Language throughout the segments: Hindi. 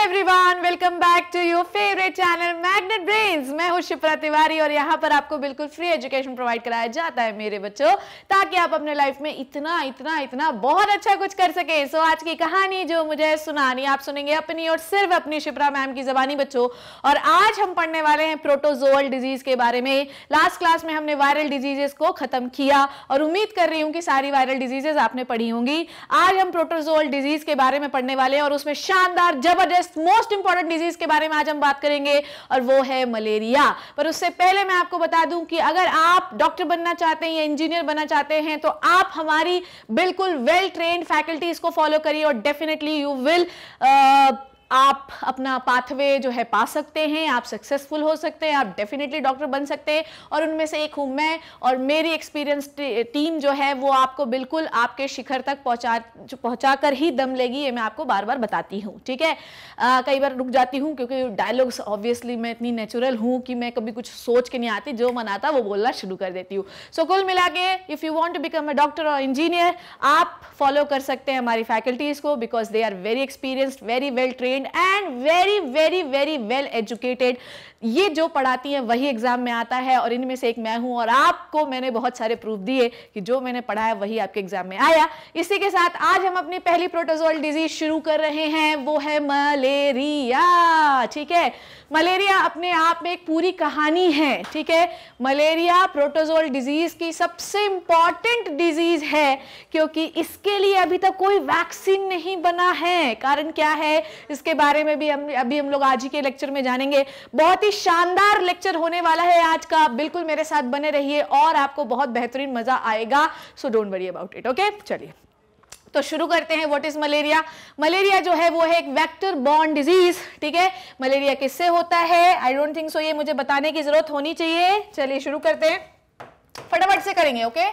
Everyone welcome back to your favourite channel Magnet Brains मैं हूं शिप्रा तिवारी और यहां पर आपको बिल्कुल फ्री एजुकेशन प्रोवाइड कराया जाता है मेरे बच्चों ताकि आप अपने लाइफ में इतना इतना इतना बहुत अच्छा कुछ कर सके सो so, आज की कहानी जो मुझे सुनानी आप सुनेंगे अपनी और सिर्फ अपनी शिप्रा मैम की जबानी बच्चों और आज हम पढ़ने वाले हैं प्रोटोजोअल डिजीज के बारे में लास्ट क्लास में हमने वायरल डिजीजेस को खत्म किया और उम्मीद कर रही हूं कि सारी वायरल डिजीजेस आपने पढ़ी होंगी आज हम प्रोटोजोअल डिजीज के बारे में पढ़ने वाले हैं और उसमें शानदार जबरदस्त नेक्स्ट मोस्ट इंपॉर्टेंट डिजीज के बारे में आज हम बात करेंगे और वो है मलेरिया पर उससे पहले मैं आपको बता दूं कि अगर आप डॉक्टर बनना चाहते हैं या इंजीनियर बनना चाहते हैं तो आप हमारी बिल्कुल वेल ट्रेन फैकल्टीज को फॉलो करिए और डेफिनेटली यू विल आप अपना पाथवे जो है पा सकते हैं आप सक्सेसफुल हो सकते हैं आप डेफिनेटली डॉक्टर बन सकते हैं और उनमें से एक हूँ मैं और मेरी एक्सपीरियंस टीम जो है वो आपको बिल्कुल आपके शिखर तक पहुँचा पहुँचा कर ही दम लेगी ये मैं आपको बार बार बताती हूँ ठीक है आ, कई बार रुक जाती हूँ क्योंकि डायलॉग्स ऑब्वियसली मैं इतनी नेचुरल हूँ कि मैं कभी कुछ सोच के नहीं आती जो मन आता वो बोलना शुरू कर देती हूँ सो कुल मिला के if you want to become a doctor और इंजीनियर आप फॉलो कर सकते हैं हमारी फैकल्टीज़ को because they are very experienced very well train brilliant and very very very well educated ये जो पढ़ाती हैं वही एग्जाम में आता है और इनमें से एक मैं हूं और आपको मैंने बहुत सारे प्रूफ दिए कि जो मैंने पढ़ाया वही आपके एग्जाम में आया इसी के साथ आज हम अपनी पहली प्रोटोजोल डिजीज शुरू कर रहे हैं वो है मलेरिया ठीक है मलेरिया अपने आप में एक पूरी कहानी है ठीक है मलेरिया प्रोटोजोल डिजीज़ की सबसे इंपॉर्टेंट डिजीज़ है क्योंकि इसके लिए अभी तक कोई वैक्सीन नहीं बना है कारण क्या है इसके बारे में भी हम अभी हम लोग आज ही के लेक्चर में जानेंगे बहुत ही शानदार लेक्चर होने वाला है आज का बिल्कुल मेरे साथ बने रहिए और आपको बहुत बेहतरीन मज़ा आएगा so don't worry about it okay चलिए तो शुरू करते हैं व्हाट इज मलेरिया मलेरिया जो है वो है एक वेक्टर बॉर्न डिजीज ठीक है मलेरिया किससे होता है आई डोंट थिंक सो ये मुझे बताने की जरूरत होनी चाहिए चलिए शुरू करते हैं फटाफट से करेंगे ओके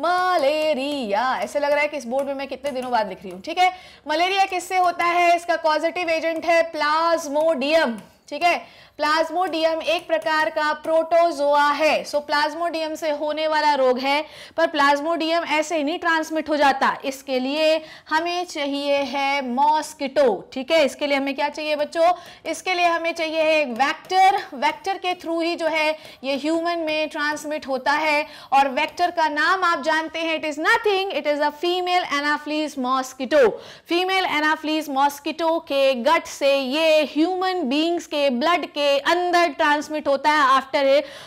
मलेरिया ऐसे लग रहा है कि इस बोर्ड में मैं कितने दिनों बाद लिख रही हूँ ठीक है मलेरिया किससे होता है इसका पॉजिटिव एजेंट है प्लाज्मोडियम ठीक है प्लाज्मोडियम एक प्रकार का प्रोटोजोआ है सो प्लाज्मोडियम से होने वाला रोग है पर प्लाज्मोडियम ऐसे नहीं ट्रांसमिट हो जाता इसके लिए हमें चाहिए है मॉस्किटो ठीक है इसके लिए हमें क्या चाहिए बच्चों इसके लिए हमें चाहिए है एक वैक्टर वैक्टर के थ्रू ही जो है ये ह्यूमन में ट्रांसमिट होता है और वैक्टर का नाम आप जानते हैं it is nothing it is a female anopheles mosquito female anopheles mosquito के गट से ये ह्यूमन बींग्स के के ब्लड के अंदर ट्रांसमिट होता है आफ्टर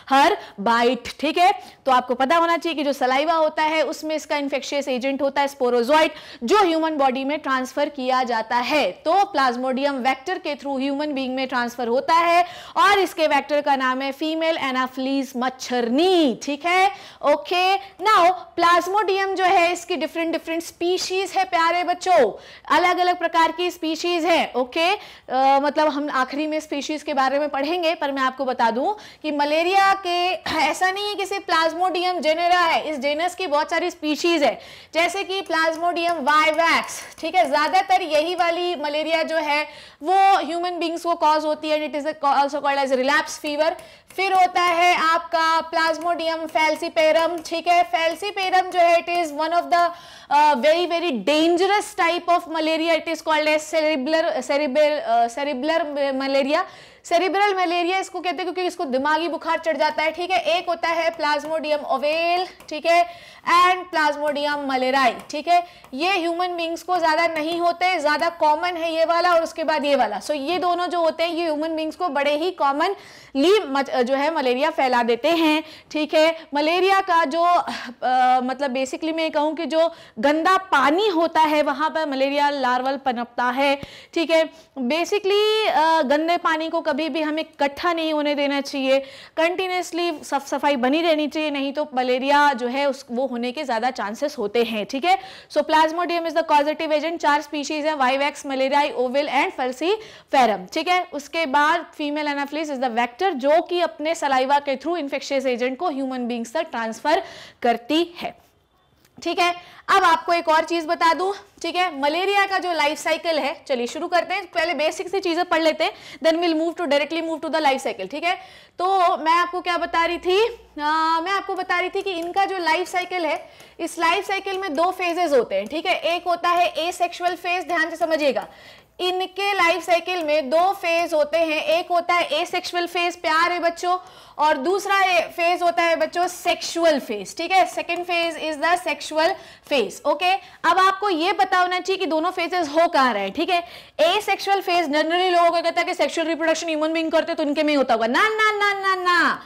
हर बाइट ठीक है तो आपको पता होना चाहिए कि जो सलाइवा होता है उसमें इसका इंफेक्शियस एजेंट होता है स्पोरोजॉइट जो ह्यूमन बॉडी में ट्रांसफर किया जाता है तो प्लाज्मोडियम वैक्टर के थ्रू ह्यूमन बींग में ट्रांसफर होता है और इसके वैक्टर का नाम है फीमेल एनाफ्लीज मच्छरनी ठीक है ओके नाउ प्लाज्मोडियम जो है इसकी डिफरेंट डिफरेंट स्पीशीज है प्यारे बच्चों अलग अलग प्रकार की स्पीशीज है ओके okay? uh, मतलब हम आखिरी में स्पीशी स्पीशीज के बारे में पढ़ेंगे पर मैं आपको बता दूं कि मलेरिया के ऐसा नहीं है कि सिर्फ प्लाज्मोडियम जेनेरा है इस जेनस की बहुत सारी स्पीशीज है जैसे कि प्लाज्मोडियम वाइवैक्स ठीक है ज़्यादातर यही वाली मलेरिया जो है वो ह्यूमन बींग्स को कॉज होती है it is called as relapse fever फिर होता है आपका प्लाज्मोडियम फैल्सीपेरम ठीक है फैल्सीपेरम जो है it is one of the very very dangerous type of malaria it is called as cerebral cerebral cerebral malaria cerebral malaria इसको कहते हैं क्योंकि इसको दिमागी बुखार चढ़ जाता है ठीक है एक होता है प्लाज्मोडियम ओवेल ठीक है एंड प्लाज्मोडियम मलेराई ठीक है ये ह्यूमन बींग्स को ज़्यादा नहीं होते ज़्यादा कॉमन है ये वाला और उसके बाद ये वाला सो so, ये दोनों जो होते हैं ये ह्यूमन बींग्स को बड़े ही कॉमनली जो है मलेरिया फैला देते हैं ठीक है मलेरिया का जो आ, मतलब बेसिकली मैं कहूँ कि जो गंदा पानी होता है वहाँ पर मलेरिया लार्वल पनपता है ठीक है बेसिकली गंदे पानी को कभी कभी भी हमें इकट्ठा नहीं होने देना चाहिए कंटिन्यूसली साफ सफाई बनी रहनी चाहिए नहीं तो मलेरिया जो है उस वो होने के ज़्यादा चांसेस होते हैं ठीक है so plasmodium is the causative agent चार स्पीशीज है vivax malaria ovale and falciparum ठीक है उसके बाद female anopheles is the vector जो कि अपने सलाइवा के थ्रू इन्फेक्शियस एजेंट को ह्यूमन बींग्स तक ट्रांसफर करती है ठीक है अब आपको एक और चीज बता दूं ठीक है मलेरिया का जो लाइफ साइकिल है चलिए शुरू करते हैं पहले बेसिक सी चीजें पढ़ लेते हैं then will move to directly move to the life cycle ठीक है तो मैं आपको क्या बता रही थी आ, मैं आपको बता रही थी कि इनका जो लाइफ साइकिल है इस लाइफ साइकिल में दो फेजेज होते हैं ठीक है एक होता है ए सेक्शुअल फेज ध्यान से समझिएगा इनके लाइफ साइकिल में दो फेज होते हैं एक होता है ए सेक्सुअल फेज प्यार है बच्चों और दूसरा फेज होता है बच्चों सेक्सुअल फेज ठीक है second phase is the sexual phase okay अब आपको ये पता होना चाहिए कि दोनों फेजेस हो कहा रहे हैं ठीक है ए सेक्सुअल फेज जनरली लोगों को कहता है कि सेक्सुअल रिप्रोडक्शन ह्यूमन बींग करते तो उनके में होता होगा ना ना ना ना ना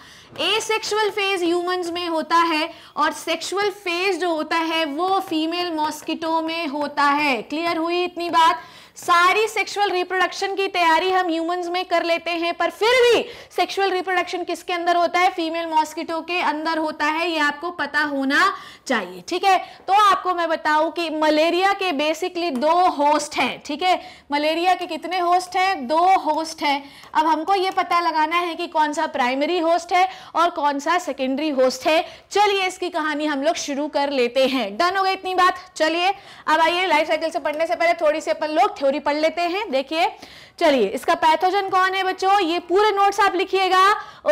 ए सेक्सुअल फेज ह्यूमंस में होता है और सेक्सुअल फेज जो होता है वो फीमेल मॉस्किटो में होता है क्लियर हुई इतनी बात सारी सेक्सुअल रिप्रोडक्शन की तैयारी हम ह्यूमंस में कर लेते हैं पर फिर भी सेक्सुअल रिप्रोडक्शन किसके अंदर होता है फीमेल मॉस्किटो के अंदर होता है ये आपको पता होना चाहिए ठीक है तो आपको मैं बताऊं कि मलेरिया के बेसिकली दो होस्ट हैं ठीक है मलेरिया के कितने होस्ट हैं दो होस्ट हैं अब हमको ये पता लगाना है कि कौन सा प्राइमरी होस्ट है और कौन सा सेकेंडरी होस्ट है चलिए इसकी कहानी हम लोग शुरू कर लेते हैं डन हो गई इतनी बात चलिए अब आइए लाइफ साइकिल से पढ़ने से पहले थोड़ी सी अपन लोग थ्योरी पढ़ लेते हैं देखिए चलिए इसका पैथोजन कौन है बच्चों ये पूरे नोट्स आप लिखिएगा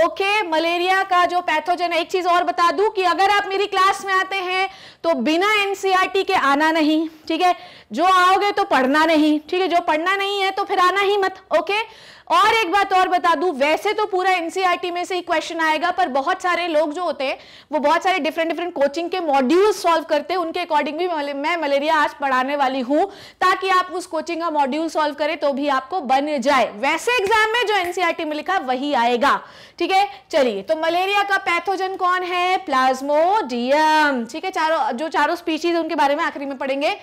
ओके मलेरिया का जो पैथोजन है एक चीज और बता दूं कि अगर आप मेरी क्लास में आते हैं तो बिना एनसीईआरटी e के आना नहीं ठीक है जो आओगे तो पढ़ना नहीं ठीक है जो पढ़ना नहीं है तो फिर आना ही मत ओके और एक बात और बता दूं वैसे तो पूरा एनसीईआरटी e में से ही क्वेश्चन आएगा पर बहुत सारे लोग जो होते हैं वो बहुत सारे डिफरेंट डिफरेंट कोचिंग के मॉड्यूल सॉल्व करते हैं उनके अकॉर्डिंग भी मैं मलेरिया आज पढ़ाने वाली हूं ताकि आप उस कोचिंग का मॉड्यूल सॉल्व करें तो भी आपको बन जाए वैसे एग्जाम में जो एनसीआरटी e में लिखा वही आएगा ठीक है चलिए तो मलेरिया का पैथोजन कौन है प्लाज्मोडियम ठीक है चारों जो चारों स्पीशीज उनके बारे में आखिरी में पढ़ेंगे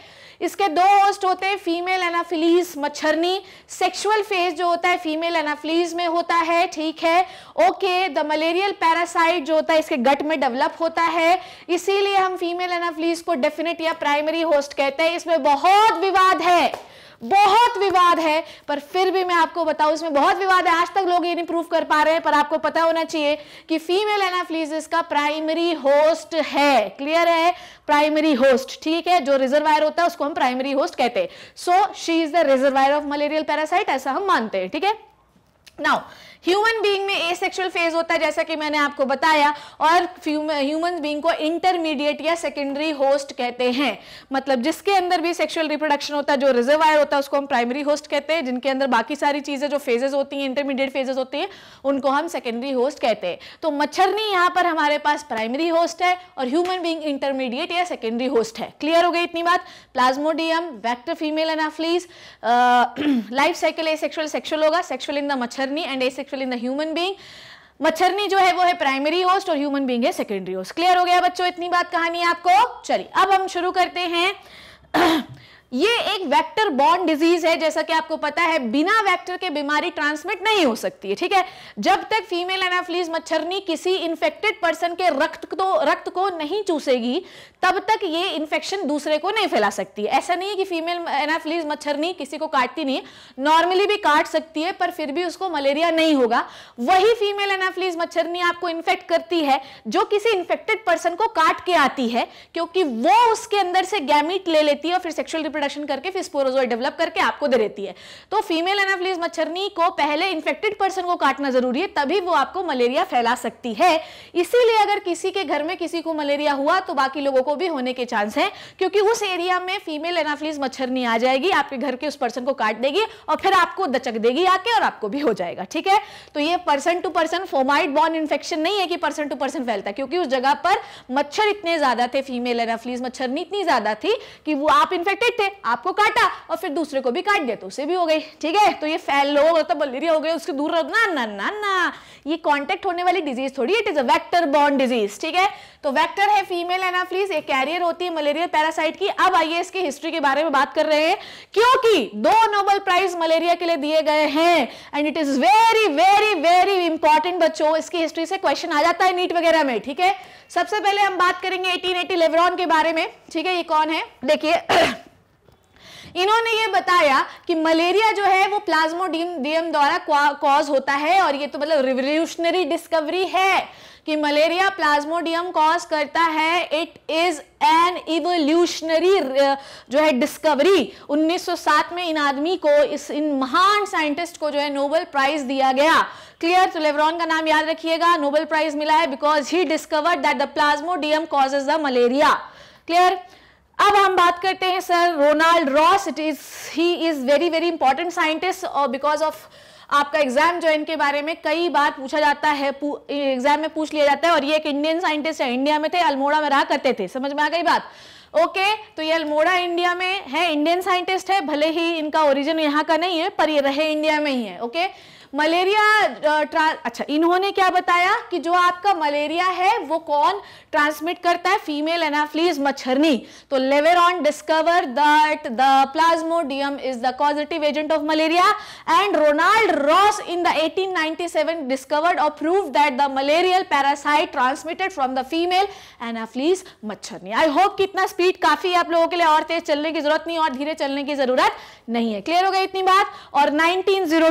इसके दो होस्ट होते हैं फीमेल एनाफिलीज मच्छरनी सेक्सुअल फेज जो होता है फीमेल एनाफिलीज में होता है ठीक है ओके द मलेरियल पैरासाइट जो होता है इसके गट में डेवलप होता है इसीलिए हम फीमेल एनाफिलीज को डेफिनेट या प्राइमरी होस्ट कहते हैं इसमें बहुत विवाद है बहुत विवाद है पर फिर भी मैं आपको बताऊं इसमें बहुत विवाद है आज तक लोग ये नहीं प्रूव कर पा रहे हैं पर आपको पता होना चाहिए कि फीमेल एनाफ्लीजिस का प्राइमरी होस्ट है क्लियर है प्राइमरी होस्ट ठीक है जो रिजर्वायर होता है उसको हम प्राइमरी होस्ट कहते हैं so she is the reservoir of malarial parasite ऐसा हम मानते हैं ठीक है नाउ ह्यूमन बींग में ए सेक्शुअल फेज होता है जैसा कि मैंने आपको बताया और ह्यूमन बींग को इंटरमीडिएट या सेकेंडरी होस्ट कहते हैं मतलब जिसके अंदर भी सेक्शुअल रिप्रोडक्शन होता है जो रिजर्वायर होता है उसको हम प्राइमरी होस्ट कहते हैं जिनके अंदर बाकी सारी चीज़ें जो फेजेज होती हैं इंटरमीडिएट फेजेज होती हैं उनको हम सेकेंडरी होस्ट कहते हैं तो मच्छरनी यहाँ पर हमारे पास प्राइमरी होस्ट है और ह्यूमन बींग इंटरमीडिएट या सेकेंडरी होस्ट है क्लियर हो गई इतनी बात plasmodium vector female anopheles life cycle sexual sexual होगा सेक्शुअल इन द मच्छरनी and asexual in the human being मच्छरनी जो है वो है प्राइमरी होस्ट और ह्यूमन बींग है सेकेंडरी होस्ट क्लियर हो गया बच्चों इतनी बात कहानी है आपको चलिए अब हम शुरू करते हैं ये एक वेक्टर बॉर्न डिजीज है जैसा कि आपको पता है बिना वेक्टर के बीमारी ट्रांसमिट नहीं हो सकती है ठीक है जब तक फीमेल एनाफ्लीज मच्छर किसी इंफेक्टेड पर्सन के रक्त को रक्त को नहीं चूसेगी तब तक ये इन्फेक्शन दूसरे को नहीं फैला सकती है ऐसा नहीं है कि फीमेल एनाफ्लीज मच्छर किसी को काटती नहीं नॉर्मली भी काट सकती है पर फिर भी उसको मलेरिया नहीं होगा वही फीमेल एनाफ्लीज मच्छरनी आपको इन्फेक्ट करती है जो किसी इंफेक्टेड पर्सन को काट के आती है क्योंकि वो उसके अंदर से गैमिट ले लेती है और फिर सेक्शुअल रिप्रोडक्शन करके फिर स्पोरोजोइड डेवलप करके आपको दे देती है तो फीमेल एनाफ्लीज मच्छरनी को पहले इन्फेक्टेड पर्सन को काटना जरूरी है तभी वो आपको मलेरिया फैला सकती है इसीलिए अगर किसी के घर में किसी को मलेरिया हुआ तो बाकी लोगों को भी होने के चांस है क्योंकि उस एरिया में फीमेल एनाफ्लीज मच्छरनी आ जाएगी आपके घर के उस पर्सन को काट देगी और फिर आपको दचक देगी आके और आपको भी हो जाएगा ठीक है तो ये person to person fomite borne infection नहीं है कि पर्सन टू पर्सन फैलता क्योंकि उस जगह पर मच्छर इतने ज्यादा थे फीमेल एनाफ्लीज मच्छरनी इतनी ज्यादा थी कि वो आप इन्फेक्टेड थे ने आपको काटा और फिर दूसरे को भी काट दिया तो उसे भी हो गई ठीक है तो ये फैल लोग तो मतलब मलेरिया हो गई उसके दूर रहो ना ना ना ना ये कॉन्टेक्ट होने वाली डिजीज थोड़ी it is a vector borne disease ठीक है तो वैक्टर है फीमेल एनाफ्लीज एक कैरियर होती है मलेरिया पैरासाइट की अब आइए इसकी हिस्ट्री के बारे में बात कर रहे हैं क्योंकि दो नोबल प्राइज मलेरिया के लिए दिए गए हैं and it is very very very important बच्चों इसकी हिस्ट्री से क्वेश्चन आ जाता है नीट वगैरह में ठीक है सबसे पहले हम बात करेंगे 1880 लेवरॉन के बारे में ठीक है ये कौन है देखिए इन्होंने ये बताया कि मलेरिया जो है वो प्लाज्मोडियम द्वारा कॉज होता है और ये तो मतलब रिवोल्यूशनरी डिस्कवरी है कि मलेरिया प्लाज्मोडियम कॉज करता है इट इज एन इवोल्यूशनरी जो है डिस्कवरी 1907 में इन आदमी को इस इन महान साइंटिस्ट को जो है नोबेल प्राइज दिया गया क्लियर तो लेवरॉन का नाम याद रखिएगा नोबेल प्राइज मिला है because he discovered that the plasmodium causes the malaria clear अब हम बात करते हैं sir Ronald Ross it is he is very very important scientist और बिकॉज ऑफ आपका एग्जाम जो इनके बारे में कई बार पूछा जाता है एग्जाम में पूछ लिया जाता है और ये एक इंडियन साइंटिस्ट है इंडिया में थे अल्मोड़ा में रहा करते थे समझ में आ गई बात ओके okay, तो ये अल्मोड़ा इंडिया में है इंडियन साइंटिस्ट है भले ही इनका ओरिजिन यहाँ का नहीं है पर ये रहे इंडिया में ही है ओके okay? मलेरिया अच्छा इन्होंने क्या बताया कि जो आपका मलेरिया है वो कौन ट्रांसमिट करता है फीमेल एनाफ्लीज मच्छरनी तो Laveran discover that the plasmodium is the causative agent of malaria and Ronald Ross in the 1897 discovered और prove that the malarial parasite transmitted from the female anopheles मच्छरनी आई होप कि इतना स्पीड काफी आप लोगों के लिए और तेज चलने की जरूरत नहीं और धीरे चलने की जरूरत नहीं है क्लियर हो गई इतनी बात और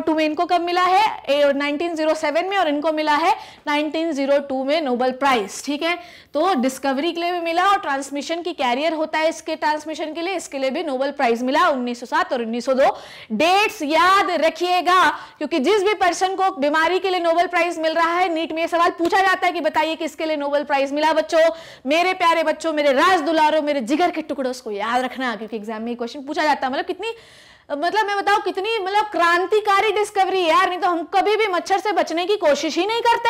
टू में इनको कब मिला मिला है 1907 में और इनको मिला है 1902 में नोबल प्राइज ठीक है तो डिस्कवरी के लिए भी मिला और ट्रांसमिशन की कैरियर होता है इसके ट्रांसमिशन के लिए इसके लिए भी नोबल प्राइज मिला 1907 और 1902 डेट्स याद रखिएगा क्योंकि जिस भी पर्सन को बीमारी के लिए नोबल प्राइज मिल रहा है नीट में यह सवाल पूछा जाता है कि बताइए किसके लिए नोबल प्राइज मिला बच्चों मेरे प्यारे बच्चों मेरे राज दुलारो मेरे जिगर के टुकड़ों को याद रखना क्योंकि एग्जाम में क्वेश्चन पूछा जाता है मतलब कितनी मतलब मैं बताऊ कितनी मतलब क्रांतिकारी डिस्कवरी है यार नहीं तो हम कभी भी मच्छर से बचने की कोशिश ही नहीं करते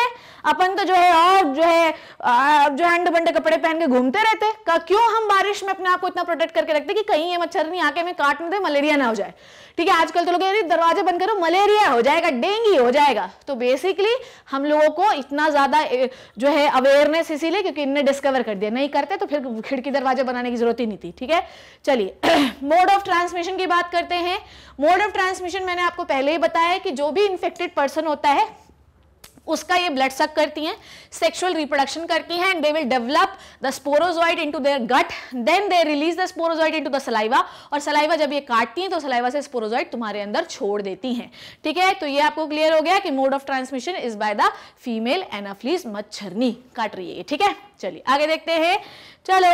अपन तो जो है और जो है आ, जो हैंड बंडे कपड़े पहन के घूमते रहते क्यों हम बारिश में अपने आप को इतना प्रोटेक्ट करके रखते कि कहीं ये मच्छर नहीं आके हमें काट न दे मलेरिया ना हो जाए ठीक है आजकल तो लोग दरवाजा दरवाजे बंद करो मलेरिया हो जाएगा डेंगी हो जाएगा तो बेसिकली हम लोगों को इतना ज़्यादा जो है अवेयरनेस इसीलिए क्योंकि इनने डिस्कवर कर दिया नहीं करते तो फिर खिड़की दरवाजे बनाने की जरूरत ही नहीं थी ठीक है चलिए मोड ऑफ ट्रांसमिशन की बात करते हैं मोड ऑफ ट्रांसमिशन मैंने आपको पहले ही बताया कि जो भी इन्फेक्टेड पर्सन होता है उसका ये ब्लड सक करती हैं सेक्सुअल रिप्रोडक्शन करती हैं and they will develop the sporozoite into their gut then they release the sporozoite into the saliva और सलाइवा जब ये काटती हैं तो सलाइवा से स्पोरोजॉइड तुम्हारे अंदर छोड़ देती हैं ठीक है तो ये आपको क्लियर हो गया कि mode of transmission is by the female anopheles मच्छरनी काट रही है ठीक है चलिए आगे देखते हैं चलो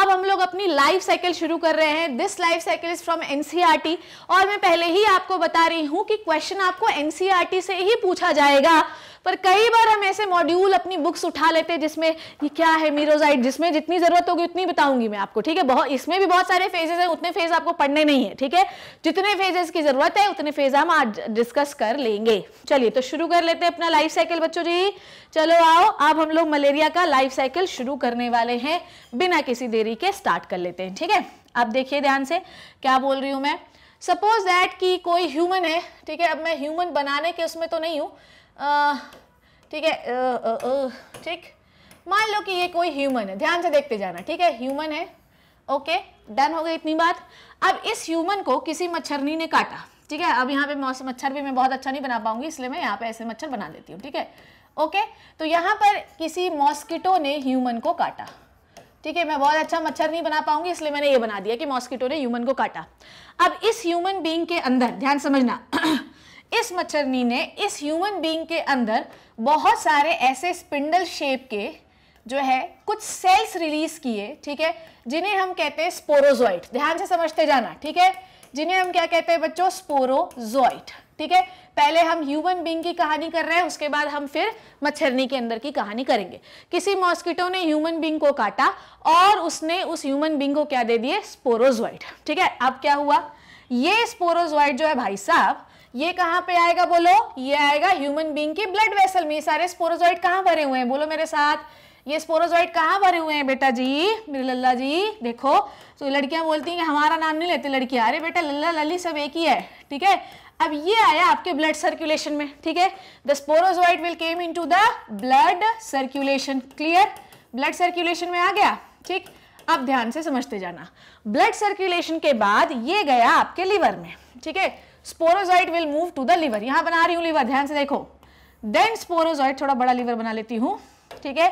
अब हम लोग अपनी लाइफ साइकिल शुरू कर रहे हैं this life cycle is from NCERT और मैं पहले ही आपको बता रही हूं कि क्वेश्चन आपको एनसीईआरटी e से ही पूछा जाएगा पर कई बार हम ऐसे मॉड्यूल अपनी बुक्स उठा लेते हैं जिसमें ये क्या है मीरोजाइट जिसमें जितनी जरूरत होगी उतनी बताऊंगी मैं आपको ठीक है बहुत इसमें भी बहुत सारे फेजेस हैं उतने फेज आपको पढ़ने नहीं है ठीक है जितने फेजेस की जरूरत है उतने फेज हम आज डिस्कस कर लेंगे चलिए तो शुरू कर लेते हैं अपना लाइफ साइकिल बच्चों जी चलो आओ अब हम लोग मलेरिया का लाइफ साइकिल शुरू करने वाले हैं बिना किसी देरी के स्टार्ट कर लेते हैं ठीक है अब देखिए ध्यान से क्या बोल रही हूँ मैं सपोज दैट कि कोई ह्यूमन है ठीक है अब मैं ह्यूमन बनाने के उसमें तो नहीं हूँ ठीक है ठीक मान लो कि ये कोई ह्यूमन है ध्यान से देखते जाना ठीक है ह्यूमन है ओके डन हो गई इतनी बात अब इस ह्यूमन को किसी मच्छरनी ने काटा ठीक है अब यहाँ पे मच्छर भी मैं बहुत अच्छा नहीं बना पाऊंगी इसलिए मैं यहाँ पे ऐसे मच्छर बना देती हूँ ठीक है ओके तो यहाँ पर किसी मॉस्किटो ने ह्यूमन को काटा ठीक है मैं बहुत अच्छा मच्छर नहीं बना पाऊंगी इसलिए मैंने ये बना दिया कि मॉस्किटो ने ह्यूमन को काटा अब इस ह्यूमन बींग के अंदर ध्यान समझना इस मच्छरनी ने इस ह्यूमन बींग के अंदर बहुत सारे ऐसे स्पिंडल शेप के जो है कुछ सेल्स रिलीज किए ठीक है जिन्हें हम कहते हैं स्पोरोजोइट ध्यान से समझते जाना ठीक है जिन्हें हम क्या कहते हैं बच्चों स्पोरोजोइट ठीक है पहले हम ह्यूमन बींग की कहानी कर रहे हैं उसके बाद हम फिर मच्छरनी के अंदर की कहानी करेंगे किसी मॉस्किटो ने ह्यूमन बींग को काटा और उसने उस ह्यूमन बींग को क्या दे दिए स्पोरोजोइट ठीक है अब क्या हुआ ये स्पोरोजोइट जो है भाई साहब ये कहां पे आएगा बोलो ये आएगा ह्यूमन बींग के ब्लड वेसल में ये सारे स्पोरोजॉइड कहां भरे हुए हैं बोलो मेरे साथ ये स्पोरोजॉइड कहां भरे हुए हैं बेटा जी मेरे लल्ला जी देखो तो लड़कियां बोलती हैं हमारा नाम नहीं लेते लड़कियां अरे बेटा लल्ला लली सब एक ही है ठीक है अब ये आया आपके ब्लड सर्कुलेशन में ठीक है the sporozoite will came in the blood circulation clear blood circulation में आ गया ठीक अब ध्यान से समझते जाना ब्लड सर्कुलेशन के बाद ये गया आपके लीवर में ठीक है sporozoite will move to the liver यहां बना रही हूं लीवर ध्यान से देखो देन स्पोरोजॉइड थोड़ा बड़ा लीवर बना लेती हूं ठीक है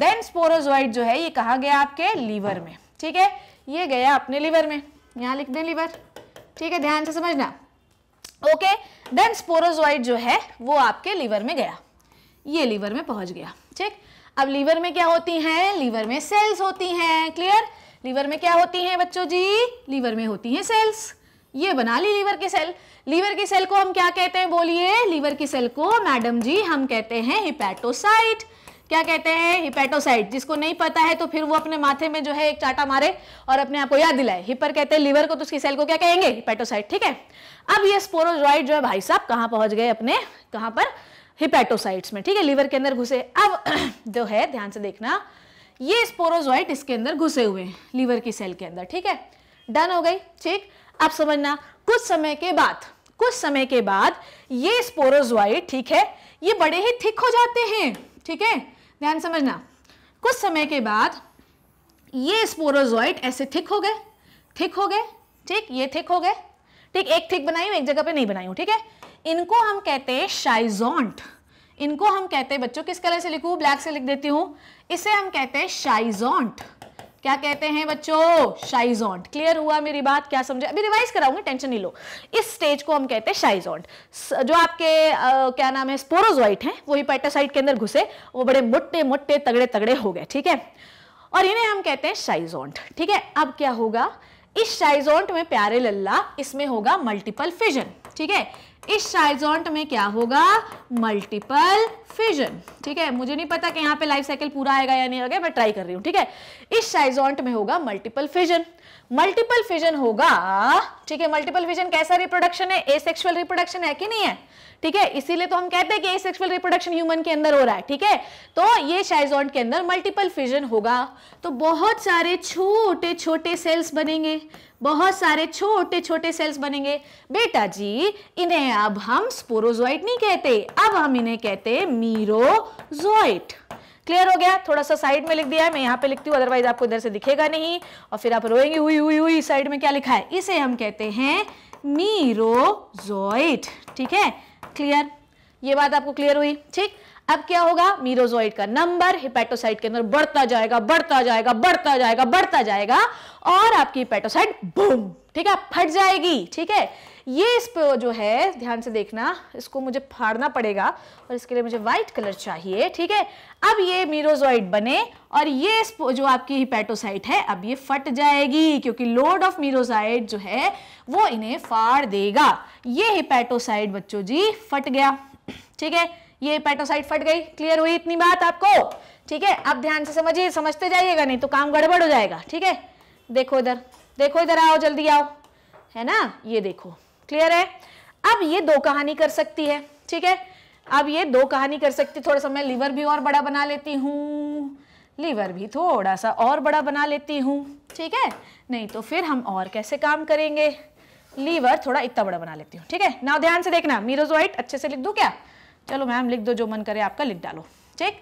देन स्पोरोजॉइड जो है ये कहा गया आपके लीवर में ठीक है ये गया अपने लीवर में यहां लिख दे लीवर ठीक है ध्यान से समझना ओके देन स्पोरोजॉइड जो है वो आपके लीवर में गया ये लीवर में पहुंच गया ठीक अब लीवर में क्या होती हैं लीवर में सेल्स होती हैं क्लियर लीवर में क्या होती हैं बच्चों जी लीवर में होती हैं सेल्स ये बना ली लीवर की सेल लीवर की सेल को हम क्या कहते हैं बोलिए लीवर की सेल को मैडम जी हम कहते हैं हिपैटोसाइट क्या कहते हैं हिपैटोसाइट जिसको नहीं पता है तो फिर वो अपने माथे में जो है एक चाटा मारे और अपने आप को याद दिलाए हिपर कहते हैं लीवर को तो उसकी सेल को क्या कहेंगे हिपैटोसाइट ठीक है अब ये स्पोरोजॉइड जो है भाई साहब कहाँ पहुंच गए अपने कहाँ पर हिपैटोसाइट्स में ठीक है लीवर के अंदर घुसे अब जो है ध्यान से देखना ये स्पोरोजॉइट इसके अंदर घुसे हुए हैं लीवर की सेल के अंदर ठीक है डन हो गई ठीक अब समझना कुछ समय के बाद कुछ समय के बाद ये स्पोरोजोइड ठीक है ये बड़े ही थिक हो जाते हैं ठीक है ध्यान समझना कुछ समय के बाद ये स्पोरोजोइड ऐसे थिक हो गए थिक हो गए ठीक ये थिक हो गए ठीक एक थिक बनाई हूँ एक जगह पे नहीं बनाई हूँ ठीक है इनको हम कहते हैं शाइजोंट इनको हम कहते हैं बच्चों किस कलर से लिखूँ ब्लैक से लिख देती हूँ इसे हम कहते हैं शाइजोंट क्या कहते हैं बच्चों शाइजोंड क्लियर हुआ मेरी बात क्या समझे अभी रिवाइज कराऊंगी टेंशन नहीं लो इस स्टेज को हम कहते हैं शाइजोंड जो आपके आ, क्या नाम है स्पोरोजोइट हैं वो हिपेटासाइट के अंदर घुसे वो बड़े मोटे मोटे तगड़े तगड़े हो गए ठीक है और इन्हें हम कहते हैं शाइजोंट ठीक है अब क्या होगा इस शाइजोंट में प्यारे लल्ला इसमें होगा मल्टीपल फिजन ठीक है इस शाइजोंट में क्या होगा मल्टीपल फिजन ठीक है मुझे नहीं पता कि यहाँ पे लाइफ साइकिल पूरा आएगा या नहीं आएगा मैं ट्राई कर रही हूँ ठीक है इस शाइजोंट में होगा मल्टीपल फिजन मल्टीपल फिजन होगा ठीक है मल्टीपल फिजन कैसा रिप्रोडक्शन है ए रिप्रोडक्शन है कि नहीं है ठीक है इसीलिए तो हम कहते हैं कि ए सेक्सुअल रिप्रोडक्शन ह्यूमन के अंदर हो रहा है ठीक है तो ये शाइजॉन्ट के अंदर मल्टीपल फ्यूजन होगा तो बहुत सारे छोटे छोटे सेल्स बनेंगे बहुत सारे छोटे छोटे सेल्स बनेंगे बेटा जी इन्हें अब हम स्पोरोजोइट नहीं कहते अब हम इन्हें कहते मीरोजोइट क्लियर हो गया थोड़ा सा साइड में लिख दिया है मैं यहाँ पे लिखती हूँ अदरवाइज आपको इधर से दिखेगा नहीं और फिर आप रोएंगे हुई हुई हुई साइड में क्या लिखा है इसे हम कहते हैं मीरोजोइट ठीक है क्लियर ये बात आपको क्लियर हुई ठीक अब क्या होगा मीरोजोइड का नंबर हिपेटोसाइट के अंदर बढ़ता जाएगा बढ़ता जाएगा बढ़ता जाएगा बढ़ता जाएगा और आपकी हिपेटोसाइट बूम ठीक है फट जाएगी ठीक है ये इस पर जो है ध्यान से देखना इसको मुझे फाड़ना पड़ेगा और इसके लिए मुझे व्हाइट कलर चाहिए ठीक है अब ये मीरोजॉइड बने और ये जो आपकी हिपैटोसाइट है अब ये फट जाएगी क्योंकि लोड ऑफ मीरोजाइट जो है वो इन्हें फाड़ देगा ये हिपैटोसाइट बच्चों जी फट गया ठीक है ये हिपैटोसाइट फट गई क्लियर हुई इतनी बात आपको ठीक है आप ध्यान से समझिए समझते जाइएगा नहीं तो काम गड़बड़ हो जाएगा ठीक है देखो इधर देखो इधर आओ जल्दी आओ है ना ये देखो क्लियर है अब ये दो कहानी कर सकती है ठीक है अब ये दो कहानी कर सकती थोड़ा सा मैं लीवर भी और बड़ा बना लेती हूँ लीवर भी थोड़ा सा और बड़ा बना लेती हूँ ठीक है नहीं तो फिर हम और कैसे काम करेंगे लीवर थोड़ा इतना बड़ा बना लेती हूँ ठीक है ना ध्यान से देखना मीरोज वाइट अच्छे से लिख दो क्या चलो मैम लिख दो जो मन करे आपका लिख डालो ठीक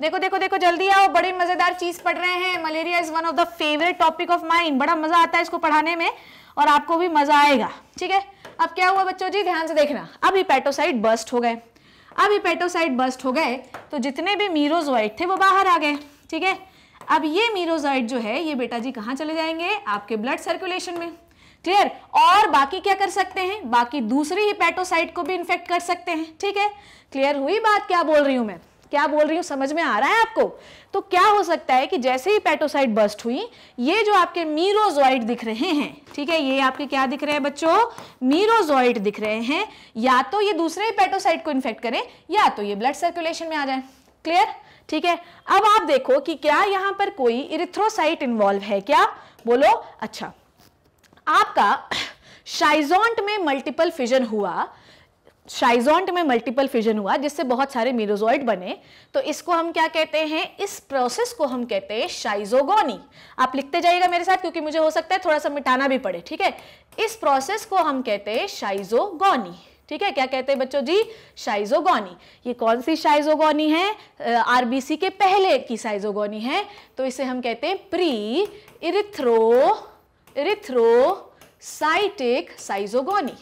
देखो देखो देखो जल्दी आओ बड़ी मजेदार चीज पढ़ रहे हैं malaria is one of the favourite topic of mind बड़ा मजा आता है इसको पढ़ाने में और आपको भी मजा आएगा ठीक है अब क्या हुआ बच्चों जी ध्यान से देखना अब हिपेटोसाइट बस्ट हो गए अब हिपेटोसाइट बस्ट हो गए तो जितने भी मीरोजोइट थे वो बाहर आ गए ठीक है अब ये मीरोजोइट जो है ये बेटा जी कहाँ चले जाएंगे आपके ब्लड सर्कुलेशन में क्लियर और बाकी क्या कर सकते हैं बाकी दूसरी हिपेटोसाइट को भी इन्फेक्ट कर सकते हैं ठीक है क्लियर हुई बात क्या बोल रही हूँ मैं क्या बोल रही हूँ समझ में आ रहा है आपको तो क्या हो सकता है कि जैसे ही पेटोसाइट बस्ट हुई ये जो आपके मीरोजॉइड दिख रहे हैं ठीक है ये आपके क्या दिख रहे हैं बच्चों मीरोजॉइड दिख रहे हैं या तो ये दूसरे ही को इन्फेक्ट करें या तो ये ब्लड सर्कुलेशन में आ जाए क्लियर ठीक है अब आप देखो कि क्या यहां पर कोई इरिथ्रोसाइट इन्वॉल्व है क्या बोलो अच्छा आपका शाइजोंट में मल्टीपल फिजन हुआ शाइजोंट में मल्टीपल फिजन हुआ जिससे बहुत सारे मीरोजोइड बने तो इसको हम क्या कहते हैं इस प्रोसेस को हम कहते हैं शाइजोगोनी आप लिखते जाइएगा मेरे साथ क्योंकि मुझे हो सकता है थोड़ा सा मिटाना भी पड़े ठीक है इस प्रोसेस को हम कहते हैं शाइजोगोनी ठीक है क्या कहते हैं बच्चों जी शाइजोगोनी ये कौन सी शाइजोगोनी है आरबीसी के पहले की साइजोगोनी है तो इसे हम कहते हैं pre erythro erythrocytic schizogony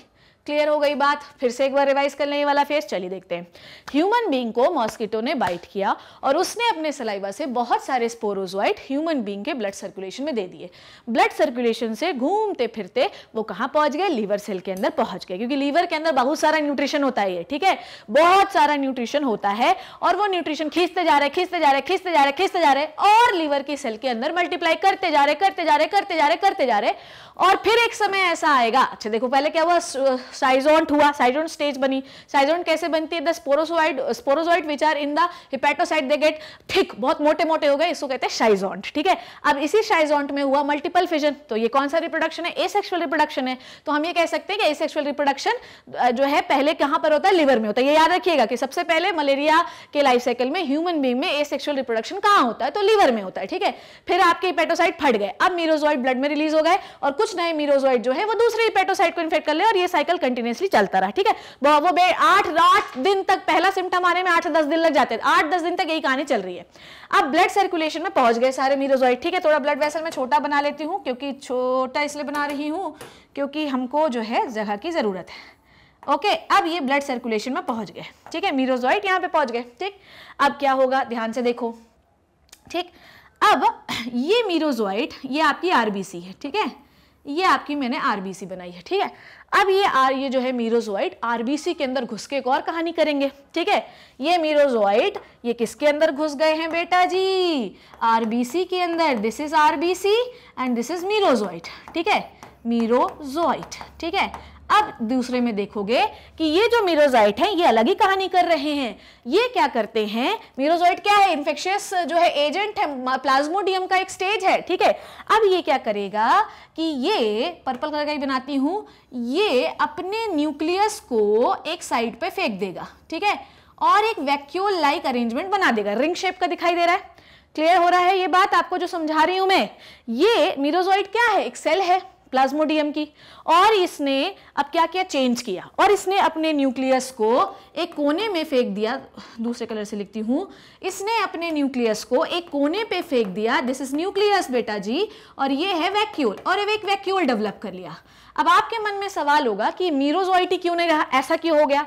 clear हो गई बात फिर से एक बार रिवाइज कर वाला फेस चलिए देखते हैं ह्यूमन बींग को मॉस्किटो ने बाइट किया और उसने अपने सलाइवा से बहुत सारे स्पोरोजोइट ह्यूमन बींग के ब्लड सर्कुलेशन में दे दिए ब्लड सर्कुलेशन से घूमते फिरते वो कहाँ पहुँच गए लीवर सेल के अंदर पहुँच गए क्योंकि लीवर के अंदर बहुत सारा न्यूट्रिशन होता है ठीक है बहुत सारा न्यूट्रिशन होता है और वो न्यूट्रिशन खींचते जा रहे खींचते जा रहे खींचते जा रहे खींचते जा रहे और लीवर की सेल के अंदर मल्टीप्लाई करते जा रहे करते जा रहे करते जा रहे करते जा रहे और फिर एक समय ऐसा आएगा अच्छा देखो पहले क्या हुआ साइजोंट हुआ साइजोन स्टेज बनी साइजोन कैसे बनती है the sporozoite sporozoite which are in the hepatocyte they get thick बहुत मोटे मोटे हो गए इसको कहते हैं साइजोंट ठीक है अब इसी साइजोंट में हुआ मल्टीपल फिजन तो ये कौन सा रिप्रोडक्शन है एसेक्सुअल रिप्रोडक्शन है तो हम ये कह सकते हैं कि एसेक्सुअल रिप्रोडक्शन जो है पहले कहाँ पर होता है लिवर में होता है ये याद रखिएगा कि सबसे पहले मलेरिया के लाइफ साइकिल में ह्यूमन बींग में एसेक्सुअल रिप्रोडक्शन कहाँ होता है तो लिवर में होता है ठीक है फिर आपके हिपैटोसाइट फट गए अब मीरोजोइड ब्लड में रिलीज हो गए और कुछ नए मीरोजोइड जो है वो दूसरे हिपैटोसाइट को इन्फेक्ट कर ले और ये साइकिल कंटिन्यूसली चलता रहा ठीक है वो आठ आठ दिन तक पहला सिम्टम आने में आठ दस दिन लग जाते हैं आठ दस दिन तक यही कहानी चल रही है अब ब्लड सर्कुलेशन में पहुंच गए सारे मीरोजॉइड ठीक है थोड़ा ब्लड वैसल मैं छोटा बना लेती हूँ क्योंकि छोटा इसलिए बना रही हूँ क्योंकि हमको जो है जगह की ज़रूरत है ओके okay, अब ये ब्लड सर्कुलेशन में पहुंच गए ठीक है मीरोजॉइड यहाँ पे पहुंच गए ठीक अब क्या होगा ध्यान से देखो ठीक अब ये मीरोजॉइड ये आपकी आरबीसी है ठीक है ये आपकी मैंने आरबीसी बनाई है ठीक है अब ये आर ये जो है मीरोजोइट आरबीसी के अंदर घुस के एक और कहानी करेंगे ठीक है ये मीरोजोइट ये किसके अंदर घुस गए हैं बेटा जी आरबीसी के अंदर this is RBC and this is merozoite ठीक है मीरोजोइट ठीक है अब दूसरे में देखोगे कि ये जो मीरोजाइट है ये अलग ही कहानी कर रहे हैं ये क्या करते हैं मीरोजाइट क्या है इंफेक्शियस जो है एजेंट है प्लाज्मोडियम का एक स्टेज है ठीक है अब ये क्या करेगा कि ये पर्पल कलर का ही बनाती हूँ ये अपने न्यूक्लियस को एक साइड पे फेंक देगा ठीक है और एक वैक्यूल लाइक अरेंजमेंट बना देगा रिंग शेप का दिखाई दे रहा है क्लियर हो रहा है ये बात आपको जो समझा रही हूं मैं ये मीरोजॉइट क्या है एक सेल है प्लाज्मोडियम की और इसने अब क्या किया चेंज किया और इसने अपने न्यूक्लियस को एक कोने में फेंक दिया दूसरे कलर से लिखती हूँ इसने अपने न्यूक्लियस को एक कोने पे फेंक दिया दिस इज न्यूक्लियस बेटा जी और ये है वैक्यूल और अब एक वैक्यूल डेवलप कर लिया अब आपके मन में सवाल होगा कि मीरोजोइटी क्यों नहीं रहा ऐसा क्यों हो गया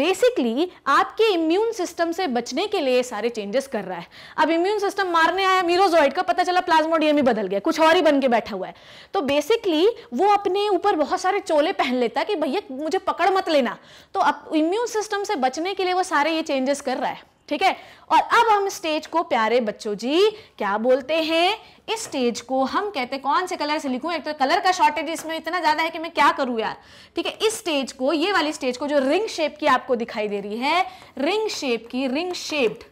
बेसिकली आपके इम्यून सिस्टम से बचने के लिए सारे चेंजेस कर रहा है अब इम्यून सिस्टम मारने आया मीरोजोइट का पता चला प्लाज्मोडियम ही बदल गया कुछ और ही बन के बैठा हुआ है तो बेसिकली वो अपने ऊपर बहुत सारे चोले पहन लेता कि भैया मुझे पकड़ मत लेना तो अब इम्यून सिस्टम से बचने के लिए वो सारे ये चेंजेस कर रहा है ठीक है और अब हम स्टेज को प्यारे बच्चों जी क्या बोलते हैं इस स्टेज को हम कहते हैं कौन से कलर से लिखूं एक तो कलर का शॉर्टेज इसमें इतना ज्यादा है कि मैं क्या करूं यार ठीक है इस स्टेज को ये वाली स्टेज को जो रिंग शेप की आपको दिखाई दे रही है रिंग शेप की रिंग शेप्ड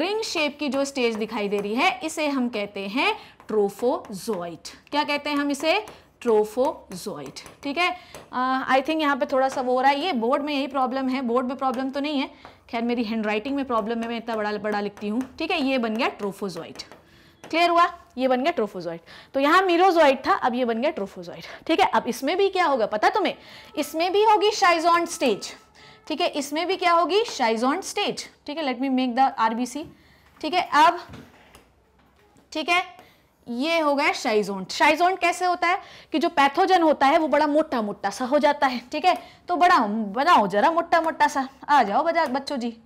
रिंग शेप की जो स्टेज दिखाई दे रही है इसे हम कहते हैं ट्रोफोजोइट क्या कहते हैं हम इसे ट्रोफोजोइड ठीक है आई थिंक यहाँ पे थोड़ा सा वो हो रहा है ये बोर्ड में यही प्रॉब्लम है बोर्ड में प्रॉब्लम तो नहीं है खैर मेरी हैंड राइटिंग में प्रॉब्लम है मैं इतना बड़ा बड़ा लिखती हूँ ठीक है ये बन गया ट्रोफोजोइड क्लियर हुआ ये बन गया ट्रोफोजॉइड तो यहाँ मीरोजॉइड था अब ये बन गया ट्रोफोजॉइड ठीक है अब इसमें भी क्या होगा पता तुम्हें इसमें भी होगी शाइजॉन स्टेज ठीक है इसमें भी क्या होगी शाइजॉन स्टेज ठीक है let me make the RBC ठीक है अब ठीक है ये हो गया शाइजोन शाइजोन कैसे होता है कि जो पैथोजन होता है वो बड़ा मोटा मोटा सा हो जाता है ठीक है तो बड़ा बनाओ जरा मोटा मोटा सा आ जाओ बजा बच्चों जी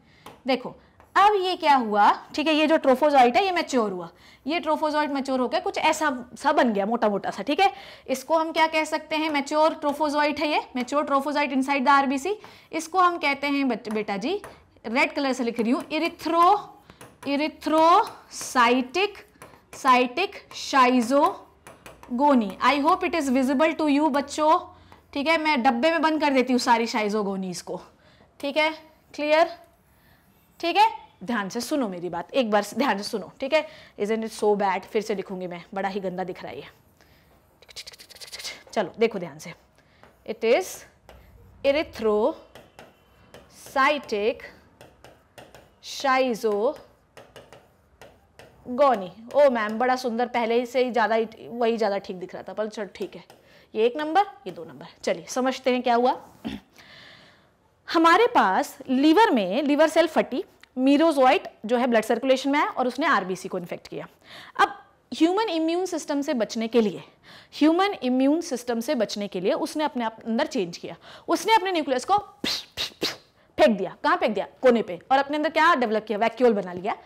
देखो अब ये क्या हुआ ठीक है ये जो ट्रोफोजॉइट है ये मैच्योर हुआ ये ट्रोफोजॉइट मैच्योर होकर कुछ ऐसा सा बन गया मोटा मोटा सा ठीक है इसको हम क्या कह सकते हैं मैच्योर ट्रोफोजॉइट है ये mature trophozoite side the RBC इसको हम कहते हैं बेटा जी रेड कलर से लिख रही हूं erythro erythrocytic cytic schizogony I hope it is visible to you बच्चों ठीक है मैं डब्बे में बंद कर देती हूँ सारी शाइजोगोनीज को ठीक है क्लियर ठीक है ध्यान से सुनो मेरी बात एक बार ध्यान से सुनो ठीक है is in it so bad फिर से लिखूंगी मैं बड़ा ही गंदा दिख रहा है चलो देखो ध्यान से it is cytic schizogony oh ma'am बड़ा सुंदर पहले से ही ज़्यादा वही ज़्यादा ठीक दिख रहा था पर चल ठीक है ये एक नंबर ये दो नंबर चलिए समझते हैं क्या हुआ हमारे पास लीवर में लीवर सेल फटी मीरोजोइट जो है ब्लड सर्कुलेशन में आया और उसने आरबीसी को इन्फेक्ट किया अब ह्यूमन इम्यून सिस्टम से बचने के लिए ह्यूमन इम्यून सिस्टम से बचने के लिए उसने अपने आप अंदर चेंज किया उसने अपने न्यूक्लियस को फेंक दिया कहाँ फेंक दिया कोने पे और अपने अंदर क्या डेवलप किया वैक्यूल बना लिया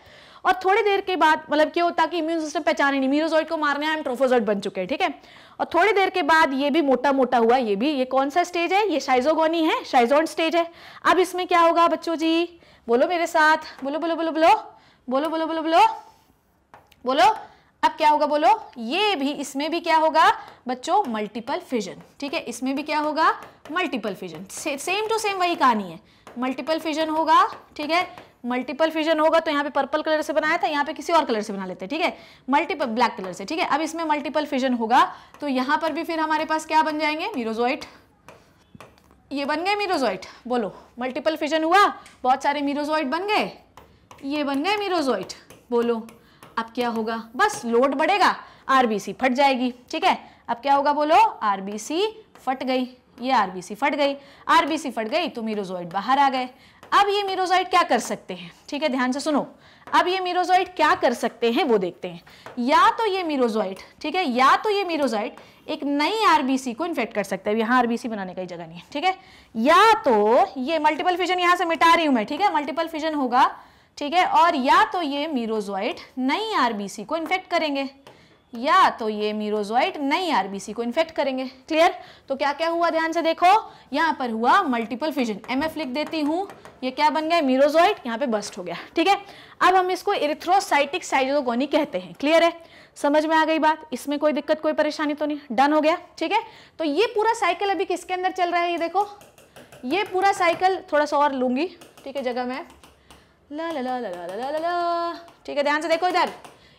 और थोड़ी देर के बाद मतलब क्या होता कि इम्यून सिस्टम पहचाने नहीं मीरोजोइड को मारने हम ट्रोफोजोइड बन चुके हैं ठीक है और थोड़ी देर के बाद ये भी मोटा मोटा हुआ ये भी ये कौन सा स्टेज है ये शाइजोगोनी है शाइजोन स्टेज है अब इसमें क्या होगा बच्चों जी बोलो मेरे साथ बोलो बोलो बोलो बोलो बोलो बोलो बोलो बोलो बोलो अब क्या होगा बोलो ये भी इसमें भी क्या होगा बच्चों मल्टीपल फिजन ठीक है इसमें भी क्या होगा multiple fission same to same वही कहानी है मल्टीपल फिजन होगा ठीक है मल्टीपल फ्यूजन होगा तो यहाँ पे पर्पल कलर से बनाया था यहाँ पे किसी और कलर से बना लेते हैं ठीक है मल्टीपल ब्लैक कलर से ठीक है अब इसमें मल्टीपल फ्यूजन होगा तो यहाँ पर भी फिर हमारे पास क्या बन जाएंगे मीरोजोइट ये बन गए मीरोजोइट बोलो मल्टीपल फ्यूजन हुआ बहुत सारे मीरोजोइट बन गए ये बन गए मीरोजोइट बोलो अब क्या होगा बस लोड बढ़ेगा आरबीसी फट जाएगी ठीक है अब क्या होगा बोलो आरबीसी फट गई ये आरबीसी फट गई आरबीसी फट गई तो मीरोजोइड बाहर आ गए अब ये मीरोजॉइड क्या कर सकते हैं ठीक है ध्यान से सुनो अब ये मीरोजॉइड क्या कर सकते हैं वो देखते हैं या तो ये मीरोजॉइड ठीक है या तो ये मीरोजॉइड एक नई आरबीसी को इन्फेक्ट कर सकता है यहाँ आरबीसी बनाने का ही जगह नहीं है ठीक है या तो ये मल्टीपल फिजन यहाँ से मिटा रही हूँ मैं ठीक है मल्टीपल फिजन होगा ठीक है और या तो ये मीरोजॉइड नई आरबीसी को इन्फेक्ट करेंगे या तो ये मीरोजोइट नई आरबीसी को इन्फेक्ट करेंगे क्लियर तो क्या क्या हुआ ध्यान से देखो यहाँ पर हुआ मल्टीपल फिजन एमएफ लिख देती हूँ ये क्या बन गया मीरोजोइट यहाँ पे बस्ट हो गया ठीक है अब हम इसको इरिथ्रोसाइटिक साइजोगोनी कहते हैं क्लियर है समझ में आ गई बात इसमें कोई दिक्कत कोई परेशानी तो नहीं डन हो गया ठीक है तो ये पूरा साइकिल अभी किसके अंदर चल रहा है ये देखो ये पूरा साइकिल थोड़ा सा और लूंगी ठीक है जगह मैं ला ला ला ला ला ला ला ठीक है ध्यान से देखो इधर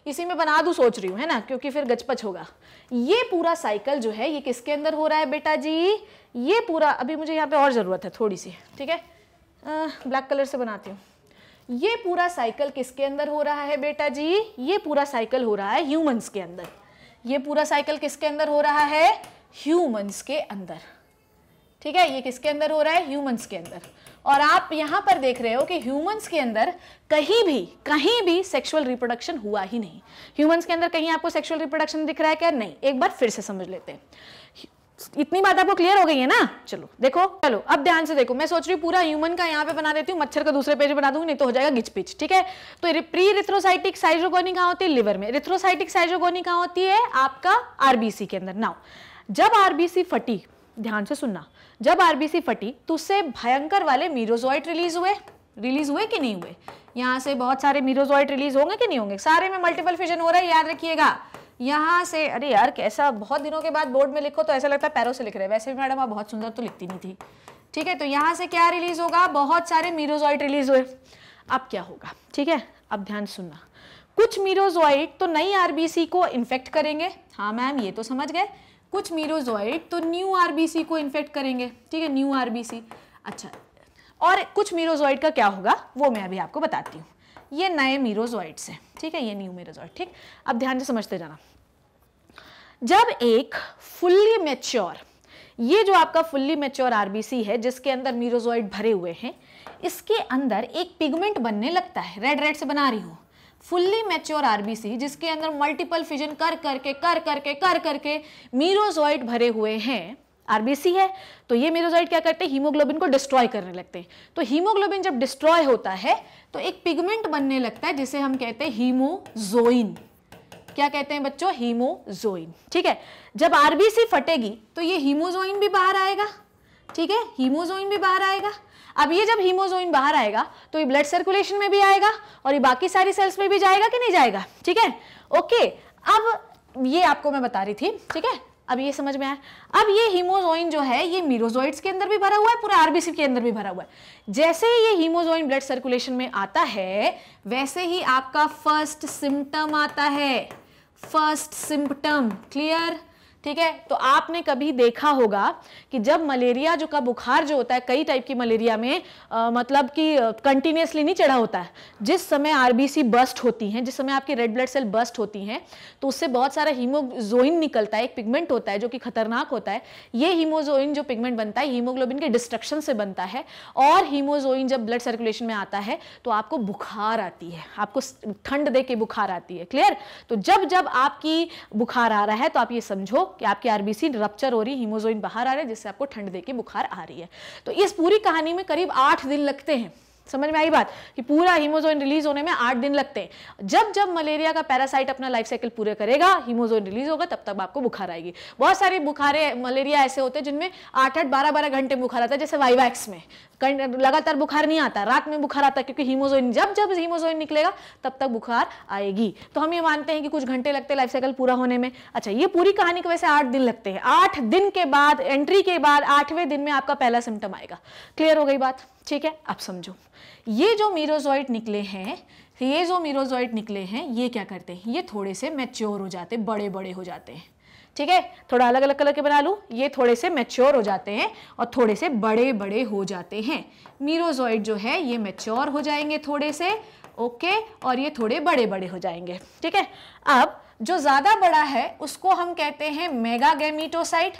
इसी में बना दू सोच रही हूँ है ना क्योंकि फिर गचपच होगा ये पूरा साइकिल जो है ये किसके अंदर हो रहा है बेटा जी ये पूरा अभी मुझे यहाँ पे और ज़रूरत है थोड़ी सी ठीक है ब्लैक कलर से बनाती हूँ ये पूरा साइकिल किसके अंदर हो रहा है बेटा जी ये पूरा साइकिल हो रहा है ह्यूमंस के अंदर ये पूरा साइकिल किसके अंदर हो रहा है ह्यूमंस के अंदर ठीक है ये किसके अंदर हो रहा है ह्यूमंस के अंदर और आप यहां पर देख रहे हो कि ह्यूमंस के अंदर कहीं भी कहीं भी सेक्सुअल रिप्रोडक्शन हुआ ही नहीं ह्यूमंस के अंदर कहीं आपको सेक्सुअल रिप्रोडक्शन दिख रहा है क्या नहीं एक बार फिर से समझ लेते हैं इतनी बात आपको क्लियर हो गई है ना चलो देखो चलो अब ध्यान से देखो मैं सोच रही हूँ पूरा ह्यूमन का यहाँ पे बना देती हूँ मच्छर का दूसरे पेज बना दूंगी नहीं तो हो जाएगा गिच पिच ठीक है तो प्री रिथ्रोसाइटिक साइजोगोनी कहाँ होती है लिवर में रिथ्रोसाइटिक साइजोगोनी कहाँ होती है आपका आरबीसी के अंदर नाउ जब आरबीसी फटी ध्यान से सुनना जब आरबीसी फटी तो उससे भयंकर वाले मीरोजॉइट रिलीज हुए रिलीज हुए कि नहीं हुए यहां से बहुत सारे मीरोजॉइट रिलीज होंगे कि नहीं होंगे सारे में मल्टीपल फिजन हो रहा है याद रखिएगा यहाँ से अरे यार कैसा बहुत दिनों के बाद बोर्ड में लिखो तो ऐसा लगता है पैरों से लिख रहे हैं वैसे भी मैडम आप बहुत सुंदर तो लिखती नहीं थी ठीक है तो यहाँ से क्या रिलीज होगा बहुत सारे मीरोजॉइट रिलीज हुए अब क्या होगा ठीक है अब ध्यान सुनना कुछ मीरोजॉइट तो नई आरबीसी को इन्फेक्ट करेंगे हाँ मैम ये तो समझ गए कुछ मीरोजॉइड तो न्यू आरबीसी को इन्फेक्ट करेंगे ठीक है न्यू आरबीसी अच्छा और कुछ मीरोजॉइड का क्या होगा वो मैं अभी आपको बताती हूँ ये नए मीरोजॉइड्स से ठीक है ये न्यू मीरोजॉइड ठीक अब ध्यान से समझते जाना जब एक फुल्ली मेच्योर ये जो आपका फुल्ली मेच्योर आरबीसी है जिसके अंदर मीरोजॉइड भरे हुए हैं इसके अंदर एक पिगमेंट बनने लगता है रेड रेड से बना रही हूँ फुल्ली मेच्योर आरबीसी जिसके अंदर मल्टीपल फिजन कर करके कर करके कर करके मीरोजॉइड भरे हुए हैं आरबीसी है तो ये मीरोजॉइड क्या करते हैं हीमोग्लोबिन को डिस्ट्रॉय करने लगते हैं तो हीमोग्लोबिन जब डिस्ट्रॉय होता है तो एक पिगमेंट बनने लगता है जिसे हम कहते हैं हीमोजोइन क्या कहते हैं बच्चों हीमोजोइन ठीक है जब आरबीसी फटेगी तो ये हीमोजोइन भी बाहर आएगा ठीक है हीमोजोइन भी बाहर आएगा अब ये जब हीमोजोइन बाहर आएगा तो ये ब्लड सर्कुलेशन में भी आएगा और ये बाकी सारी सेल्स में भी जाएगा कि नहीं जाएगा ठीक है ओके अब ये आपको मैं बता रही थी ठीक है अब ये समझ में आया अब ये हीमोजोइन जो है ये मीरोजोइड्स के अंदर भी भरा हुआ है पूरा आरबीसी के अंदर भी भरा हुआ है जैसे ही ये हीमोजोइन ब्लड सर्कुलेशन में आता है वैसे ही आपका फर्स्ट सिम्टम आता है फर्स्ट सिम्टम क्लियर ठीक है तो आपने कभी देखा होगा कि जब मलेरिया जो का बुखार जो होता है कई टाइप की मलेरिया में आ, मतलब कि कंटिन्यूसली नहीं चढ़ा होता है जिस समय आरबीसी बस्ट होती हैं जिस समय आपकी रेड ब्लड सेल बस्ट होती हैं तो उससे बहुत सारा हीमोजोइन निकलता है एक पिगमेंट होता है जो कि खतरनाक होता है ये हीमोजोइन जो पिगमेंट बनता है हीमोग्लोबिन के डिस्ट्रक्शन से बनता है और हीमोजोइन जब ब्लड सर्कुलेशन में आता है तो आपको बुखार आती है आपको ठंड दे के बुखार आती है क्लियर तो जब जब आपकी बुखार आ रहा है तो आप ये समझो कि आपकी आरबीसी रप्चर हो रही हीमोजोइन बाहर आ रहा है जिससे आपको ठंड दे के बुखार आ रही है तो इस पूरी कहानी में करीब आठ दिन लगते हैं समझ में आई बात कि पूरा हीमोजोइन रिलीज होने में आठ दिन लगते हैं जब जब मलेरिया का पैरासाइट अपना लाइफ साइकिल पूरे करेगा हीमोजोइन रिलीज होगा तब तक आपको बुखार आएगी बहुत सारे बुखारे मलेरिया ऐसे होते हैं जिनमें आठ आठ बारह बारह घंटे बुखार आता है जैसे वाइवैक्स में लगातार बुखार नहीं आता रात में बुखार आता क्योंकि हीमोजोइन जब जब हीमोजोइन निकलेगा तब तक बुखार आएगी तो हम ये मानते हैं कि कुछ घंटे लगते हैं लाइफ साइकिल पूरा होने में अच्छा ये पूरी कहानी के वैसे आठ दिन लगते हैं आठ दिन के बाद एंट्री के बाद आठवें दिन में आपका पहला सिम्टम आएगा क्लियर हो गई बात ठीक है अब समझो ये जो मीरोजॉइट निकले हैं ये जो मीरोजॉइट निकले हैं ये क्या करते हैं ये थोड़े से मैच्योर हो जाते बड़े बड़े हो जाते हैं ठीक है थोड़ा अलग अलग कलर के बना लूँ ये थोड़े से मैच्योर हो जाते हैं और थोड़े से बड़े बड़े हो जाते हैं मीरोजॉइड जो है ये मैच्योर हो जाएंगे थोड़े से ओके और ये थोड़े बड़े बड़े हो जाएंगे ठीक है अब जो ज़्यादा बड़ा है उसको हम कहते हैं मेगा गैमीटोसाइट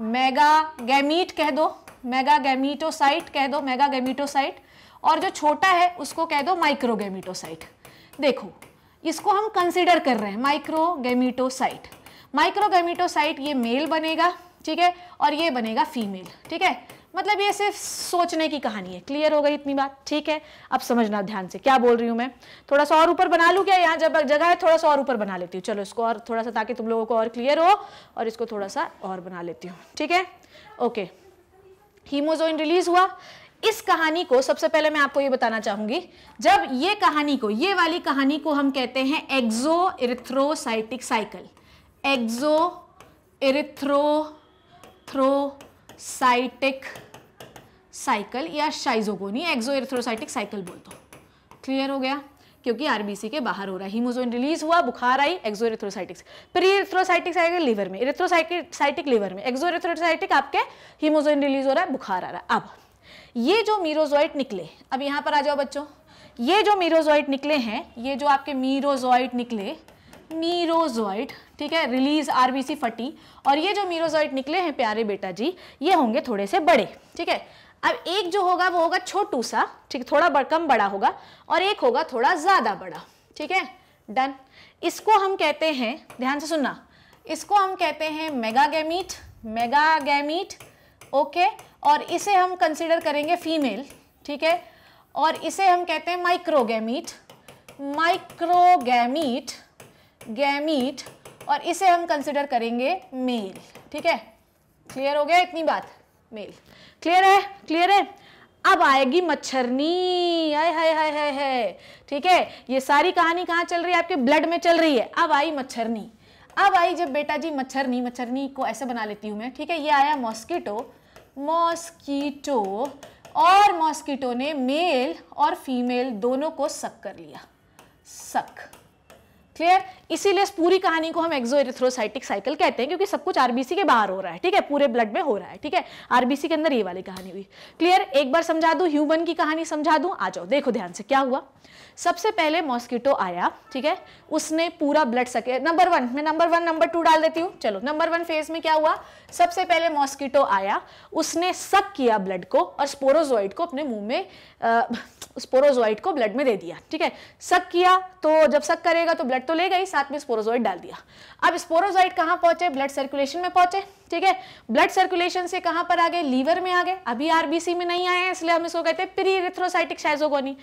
मेगा गैमीट कह दो मेगा गैमीटोसाइट कह दो मेगा गैमीटोसाइट और जो छोटा है उसको कह दो माइक्रोगेमीटोसाइट देखो इसको हम कंसिडर कर रहे हैं माइक्रोगेमीटोसाइट माइक्रोगेमिटोसाइट ये मेल बनेगा ठीक है और ये बनेगा फीमेल ठीक है मतलब ये सिर्फ सोचने की कहानी है क्लियर हो गई इतनी बात ठीक है अब समझना ध्यान से क्या बोल रही हूँ मैं थोड़ा सा और ऊपर बना लूँ क्या यहाँ जब जगह है थोड़ा सा और ऊपर बना लेती हूँ चलो इसको और थोड़ा सा ताकि तुम लोगों को और क्लियर हो और इसको थोड़ा सा और बना लेती हूँ ठीक है ओके हीमोजोइन रिलीज हुआ इस कहानी को सबसे पहले मैं आपको ये बताना चाहूंगी जब ये कहानी को ये वाली कहानी को हम कहते हैं exo erythrocytic cycle exo erythro throcytic cycle या शाइजोगोनी एक्जो एरिथ्रोसाइटिक साइकिल बोल दो क्लियर हो गया क्योंकि आरबीसी के बाहर हो रहा है हीमोजोइन रिलीज हुआ बुखार आई exo erythrocytics pre erythrocytic cycle liver में एरिथ्रोसाइटिक लीवर में एक्जो एरिथ्रोसाइटिक आपके हीमोजोइन रिलीज हो रहा है बुखार आ रहा है अब ये जो मीरोजॉइट निकले अब यहां पर आ जाओ बच्चों ये जो मीरोजॉइट निकले हैं ये जो आपके मीरोजॉइट निकले मीरोजॉइड ठीक है रिलीज आरबीसी फटी और ये जो मीरोजॉइड निकले हैं प्यारे बेटा जी ये होंगे थोड़े से बड़े ठीक है अब एक जो होगा वो होगा छोटू सा ठीक थोड़ा बड़, कम बड़ा होगा और एक होगा थोड़ा ज़्यादा बड़ा ठीक है डन इसको हम कहते हैं ध्यान से सुनना इसको हम कहते हैं मेगा गैमीट ओके और इसे हम कंसिडर करेंगे फीमेल ठीक है और इसे हम कहते हैं माइक्रोगेमीट माइक्रोगेमीट गैमीट और इसे हम कंसिडर करेंगे मेल ठीक है क्लियर हो गया इतनी बात मेल क्लियर है क्लियर है अब आएगी मच्छरनी आय हाय हाय हाय हाय ठीक है ये सारी कहानी कहाँ चल रही है आपके ब्लड में चल रही है अब आई मच्छरनी अब आई जब बेटा जी मच्छरनी मच्छरनी को ऐसे बना लेती हूँ मैं ठीक है ये आया मॉस्किटो मॉस्किटो और मॉस्किटो ने मेल और फीमेल दोनों को सक कर लिया सक क्लियर इसीलिए इस पूरी कहानी को हम एक्सो एरिथ्रोसाइटिक साइकिल कहते हैं क्योंकि सब कुछ आरबीसी के बाहर हो रहा है ठीक है पूरे ब्लड में हो रहा है ठीक है आरबीसी के अंदर ये वाली कहानी हुई क्लियर एक बार समझा दूँ ह्यूमन की कहानी समझा दू आ जाओ देखो ध्यान से क्या हुआ सबसे पहले मॉस्किटो आया ठीक है उसने पूरा ब्लड सके नंबर वन मैं नंबर वन नंबर टू डाल देती हूँ चलो नंबर वन फेज में क्या हुआ सबसे पहले मॉस्किटो आया उसने सक किया ब्लड को और स्पोरोजोइड को अपने मुंह में स्पोरोजोइड को ब्लड में दे दिया ठीक है सक किया तो जब सक करेगा तो ब्लड तो ले गई साथ में स्पोरोजोइड डाल दिया अब स्पोरोजोइड कहाँ पहुंचे ब्लड सर्कुलेशन में पहुंचे ठीक है ब्लड सर्कुलेशन से कहां पर आ गए लीवर में आ गए अभी आरबीसी में नहीं आए हैं इसलिए हम इसको कहते हैं प्री रिथ्रोसाइटिक शाइजोगोनी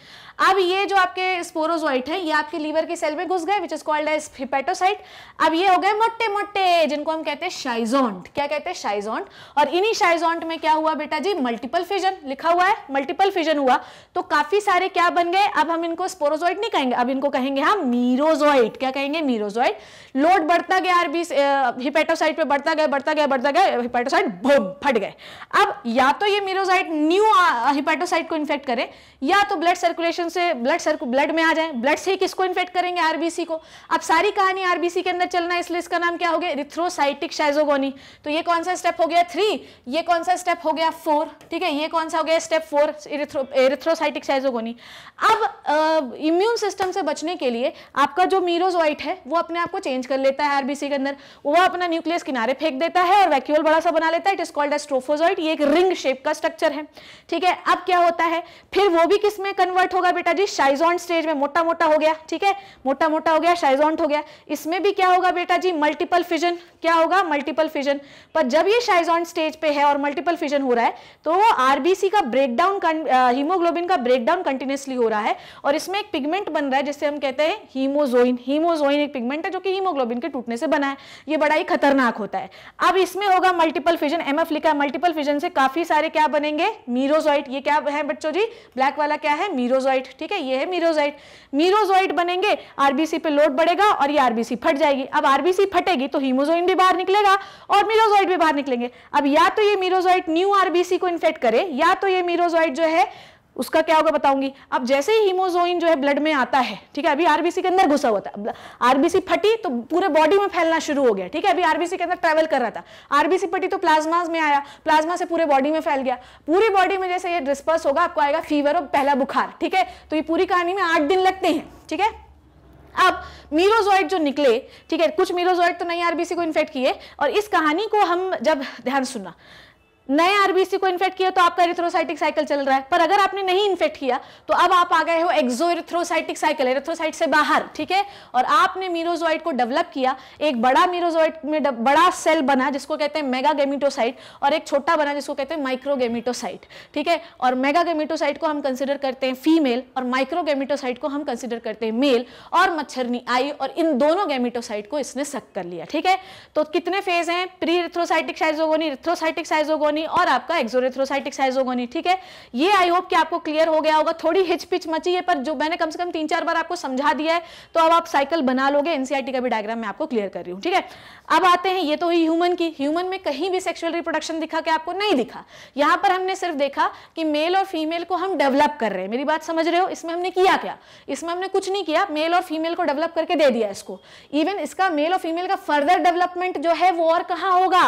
अब ये जो आपके स्पोरोजोइट है ये आपके लीवर के सेल में घुस गए which is called as hepatocyte अब ये हो गए मोटे मोटे जिनको हम कहते हैं शाइजोंट क्या कहते हैं शाइजोंट और इन्हीं शाइजोंट में क्या हुआ बेटा जी मल्टीपल फिजन लिखा हुआ है मल्टीपल फिजन हुआ तो काफी सारे क्या बन गए अब हम इनको स्पोरोजोइट नहीं कहेंगे अब इनको कहेंगे हम मीरोजोइट क्या कहेंगे मीरोजोइट लोड बढ़ता गया आरबीसी हिपेटोसाइट पे बढ़ता गया बढ़ता गया बढ़ता गया हिपेटोसाइट फट गए अब या तो ये मीरोसाइट न्यू हिपेटोसाइट को इन्फेक्ट करें या तो ब्लड सर्कुलेशन से ब्लड सर्कु ब्लड में आ जाए ब्लड से ही किसको इन्फेक्ट करेंगे आरबीसी को अब सारी कहानी आरबीसी के अंदर चलना है इसलिए इसका नाम क्या हो गया रिथ्रोसाइटिक शाइजोगोनी तो ये कौन सा स्टेप हो गया थ्री ये कौन सा स्टेप हो गया फोर ठीक है ये कौन सा हो गया स्टेप फोर एरिथ्रोसाइटिक साइजोगोनी अब इम्यून सिस्टम से बचने के लिए आपका जो मीरोजोइट है वो अपने आप को चेंज कर लेता है आरबीसी के अंदर वो अपना न्यूक्लियस किनारे फेंक देता है और वैक्यूल बड़ा सा बना लेता है इट इज कॉल्ड एस्ट्रोफोजॉइड ये एक रिंग शेप का स्ट्रक्चर है ठीक है अब क्या होता है फिर वो भी किस में कन्वर्ट होगा बेटा जी शाइजॉन्ट स्टेज में मोटा मोटा हो गया ठीक है मोटा मोटा हो गया शाइजॉन्ट हो गया इसमें भी क्या होगा बेटा जी मल्टीपल फिजन क्या होगा मल्टीपल फिजन पर जब ये शाइजॉन्ट स्टेज पे है और मल्टीपल फिजन हो रहा है तो वो आरबीसी का ब्रेकडाउन हीमोग्लोबिन का ब्रेकडाउन कंटिन्यूसली हो रहा है और इसमें एक पिगमेंट बन रहा है जिसे हम कहते हैं हीमोजोइन हीमोजोइन एक पिगमेंट है जो कि हीमोग्लोबिन के टूटने से बना है ये बड़ा ही खतरनाक होता है अब इस इसमें होगा मल्टीपल फिजन एम एफ लिखा है मल्टीपल फिजन से काफी सारे क्या बनेंगे मीरोजॉइट ये क्या है बच्चों जी ब्लैक वाला क्या है मीरोजॉइट ठीक है ये है मीरोजॉइट मीरोजॉइट बनेंगे आरबीसी पे लोड बढ़ेगा और ये आरबीसी फट जाएगी अब आरबीसी फटेगी तो हीमोजोइन भी बाहर निकलेगा और मीरोजॉइट भी बाहर निकलेंगे अब या तो ये मीरोजॉइट न्यू आरबीसी को इन्फेक्ट करे या तो ये मीरोजॉइट जो है उसका क्या होगा बताऊंगी अब जैसे ही हीमोजोइन जो है ब्लड में आता है ठीक है अभी आरबीसी के अंदर घुसा हुआ था आरबीसी फटी तो पूरे बॉडी में फैलना शुरू हो गया ठीक है अभी आरबीसी के अंदर ट्रैवल कर रहा था आरबीसी फटी तो प्लाज्मा में आया प्लाज्मा से पूरे बॉडी में फैल गया पूरी बॉडी में जैसे ये डिस्पर्स होगा आपको आएगा फीवर और पहला बुखार ठीक है तो ये पूरी कहानी में आठ दिन लगते हैं ठीक है अब मीरोजॉइड जो निकले ठीक है कुछ मीरोजॉइड तो नहीं आरबीसी को इन्फेक्ट किए और इस कहानी को हम जब ध्यान सुनना नए आरबीसी को इन्फेक्ट किया तो आपका एरिथ्रोसाइटिक साइकिल चल रहा है पर अगर आपने नहीं इन्फेक्ट किया तो अब आप आ गए हो एक्सो साइकिल एरिथ्रोसाइट से बाहर ठीक है और आपने मीरोजोइड को डेवलप किया एक बड़ा मीरोजोइड में बड़ा सेल बना जिसको कहते हैं मेगा गेमिटोसाइट और एक छोटा बना जिसको कहते हैं माइक्रोगेमिटोसाइट ठीक है और मेगा को हम कंसिडर करते हैं फीमेल और माइक्रोगेमिटोसाइट को हम कंसिडर करते हैं मेल और मच्छरनी आई और इन दोनों गेमिटोसाइट को इसने सक कर लिया ठीक है तो कितने फेज हैं प्री रिथ्रोसाइटिक साइजोगोनी रिथ्रोसाइटिक साइजोगोनी साइजोगोनी और आपका एक्सोरेथ्रोसाइटिक साइजोगोनी ठीक है ये आई होप कि आपको क्लियर हो गया होगा थोड़ी हिच पिच मची है पर जो मैंने कम से कम तीन चार बार आपको समझा दिया है तो अब आप साइकिल बना लोगे एनसीआरटी का भी डायग्राम मैं आपको क्लियर कर रही हूँ ठीक है अब आते हैं ये तो ही ह्यूमन की ह्यूमन में कहीं भी सेक्सुअल रिप्रोडक्शन दिखा के आपको नहीं दिखा यहां पर हमने सिर्फ देखा कि मेल और फीमेल को हम डेवलप कर रहे हैं मेरी बात समझ रहे हो इसमें हमने किया क्या इसमें हमने कुछ नहीं किया मेल और फीमेल को डेवलप करके दे दिया इसको इवन इसका मेल और फीमेल का फर्दर डेवलपमेंट जो है वो और कहाँ होगा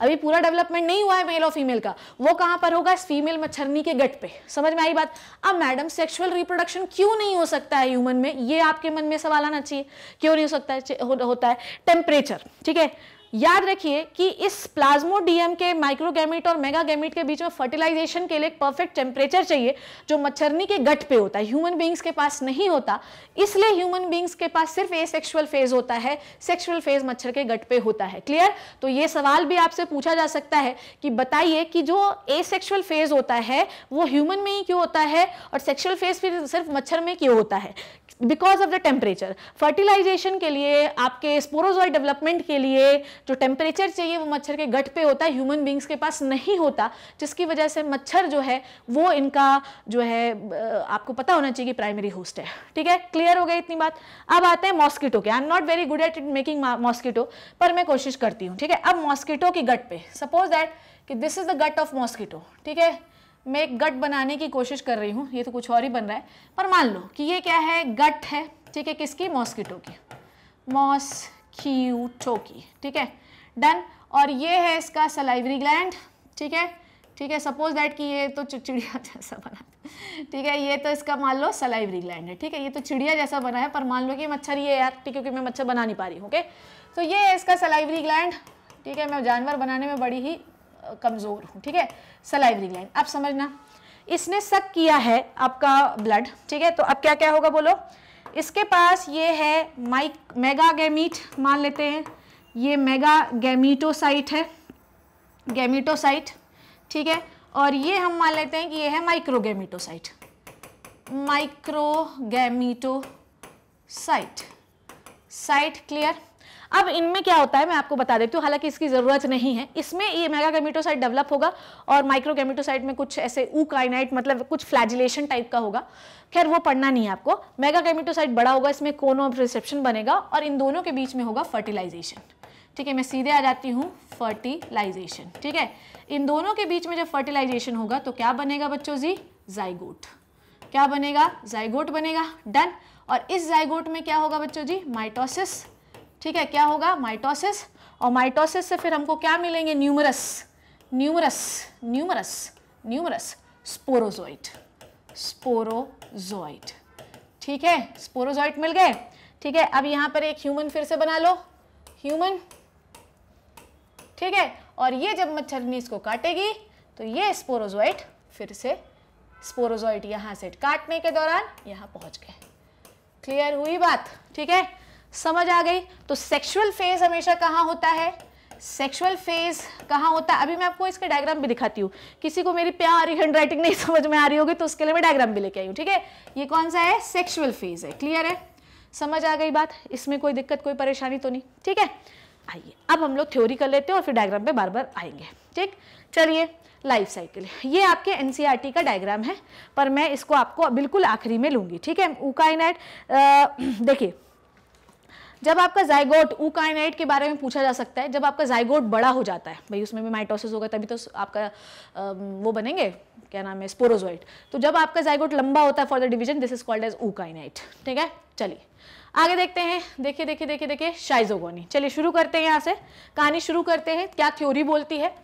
अभी पूरा डेवलपमेंट नहीं हुआ है मेल और फीमेल का वो कहाँ पर होगा इस फीमेल मच्छरनी के गट पे समझ में आई बात अब मैडम सेक्सुअल रिप्रोडक्शन क्यों नहीं हो सकता है ह्यूमन में ये आपके मन में सवाल आना चाहिए क्यों नहीं हो सकता है होता है टेम्परेचर ठीक है okay याद रखिए कि इस प्लाज्मोडियम के माइक्रोगेमिट और मेगागेमेट के बीच में फर्टिलाइजेशन के लिए एक परफेक्ट टेम्परेचर चाहिए जो मच्छरनी के गट पे होता है ह्यूमन बींग्स के पास नहीं होता इसलिए ह्यूमन बींग्स के पास सिर्फ ए सेक्शुअल फेज होता है सेक्शुअल फेज मच्छर के गट पे होता है क्लियर तो ये सवाल भी आपसे पूछा जा सकता है कि बताइए कि जो ए सेक्शुअल फेज होता है वो ह्यूमन में ही क्यों होता है और सेक्शुअल फेज फिर सिर्फ मच्छर में क्यों होता है because of the temperature fertilization के लिए आपके स्पोरोजॉय डेवलपमेंट के लिए जो टेम्परेचर चाहिए वो मच्छर के गट पे होता है ह्यूमन बींग्स के पास नहीं होता जिसकी वजह से मच्छर जो है वो इनका जो है आपको पता होना चाहिए कि प्राइमरी होस्ट है ठीक है क्लियर हो गई इतनी बात अब आते हैं मॉस्किटो के I am not very good at it making mosquito पर मैं कोशिश करती हूँ ठीक है अब मॉस्किटो की गट पे सपोज दैट कि this is the gut of mosquito ठीक है मैं एक गट बनाने की कोशिश कर रही हूँ ये तो कुछ और ही बन रहा है पर मान लो कि ये क्या है गट है ठीक है किसकी मॉस्किटो की मॉस ह्यूटोकी ठीक है डन और ये है इसका सलाइवरी ग्लैंड ठीक है ठीक है सपोज दैट कि ये तो चिड़िया जैसा बना ठीक है ये तो इसका मान लो सलाइवरी ग्लैंड है ठीक है ये तो चिड़िया जैसा बना है पर मान लो कि मच्छर ये यार ठीक है क्योंकि मैं मच्छर बना नहीं पा रही हूँ ओके तो ये है इसका सलाइवरी ग्लैंड ठीक है मैं जानवर बनाने में बड़ी ही कमज़ोर हूँ ठीक है सलाइवरी ग्लैंड आप समझना इसने सक किया है आपका ब्लड ठीक है तो अब क्या क्या होगा बोलो इसके पास ये है माइक मेगा गैमीट मान लेते हैं ये मेगा गैमीटोसाइट है गैमीटोसाइट ठीक है और ये हम मान लेते हैं कि ये है माइक्रोगेमीटोसाइट माइक्रोगेमीटोसाइट साइट क्लियर अब इनमें क्या होता है मैं आपको बता देती हूँ हालांकि इसकी ज़रूरत नहीं है इसमें ये मेगा कैमिटोसाइट डेवलप होगा और माइक्रो कैमिटोसाइट में कुछ ऐसे ऊ काइनाइट मतलब कुछ फ्लैजिलेशन टाइप का होगा खैर वो पढ़ना नहीं है आपको मेगा कैमिटोसाइट बड़ा होगा इसमें कोनो रिसेप्शन बनेगा और इन दोनों के बीच में होगा फर्टिलाइजेशन ठीक है मैं सीधे आ जाती हूँ फर्टिलाइजेशन ठीक है इन दोनों के बीच में जब फर्टिलाइजेशन होगा तो क्या बनेगा बच्चों जी जाइगोट क्या बनेगा जाइगोट बनेगा डन और इस जाइगोट में क्या होगा बच्चों जी माइटोसिस ठीक है क्या होगा माइटोसिस और माइटोसिस से फिर हमको क्या मिलेंगे numerous numerous numerous numerous sporozoite sporozoite ठीक है स्पोरोजोइट मिल गए ठीक है अब यहां पर एक ह्यूमन फिर से बना लो ह्यूमन ठीक है और ये जब मच्छरनी इसको काटेगी तो ये स्पोरोजोइट फिर से स्पोरोजोइट यहां से काटने के दौरान यहां पहुंच गए क्लियर हुई बात ठीक है समझ आ गई तो सेक्सुअल फेज हमेशा कहाँ होता है सेक्सुअल फेज कहाँ होता है अभी मैं आपको इसके डायग्राम भी दिखाती हूँ किसी को मेरी प्यारी हैंड राइटिंग नहीं समझ में आ रही होगी तो उसके लिए मैं डायग्राम भी लेके आई हूँ ठीक है ये कौन सा है सेक्सुअल फेज है क्लियर है समझ आ गई बात इसमें कोई दिक्कत कोई परेशानी तो नहीं ठीक है आइए अब हम लोग थ्योरी कर लेते हैं और फिर डायग्राम पे बार बार आएंगे ठीक चलिए लाइफ साइकिल ये आपके एन e का डायग्राम है पर मैं इसको आपको बिल्कुल आखिरी में लूँगी ठीक है ऊकाइनाइट देखिए जब आपका जायगोट ऊकाइनाइट के बारे में पूछा जा सकता है जब आपका जाइगोट बड़ा हो जाता है भाई उसमें भी माइटोसिस होगा तभी तो आपका वो बनेंगे क्या नाम है स्पोरोजोइट तो जब आपका जाइगोट लंबा होता है for the division this is called as ookinete ठीक है चलिए आगे देखते हैं देखिए देखिए देखिए देखिए शाइजोगोनी चलिए शुरू करते हैं यहाँ से कहानी शुरू करते हैं क्या थ्योरी बोलती है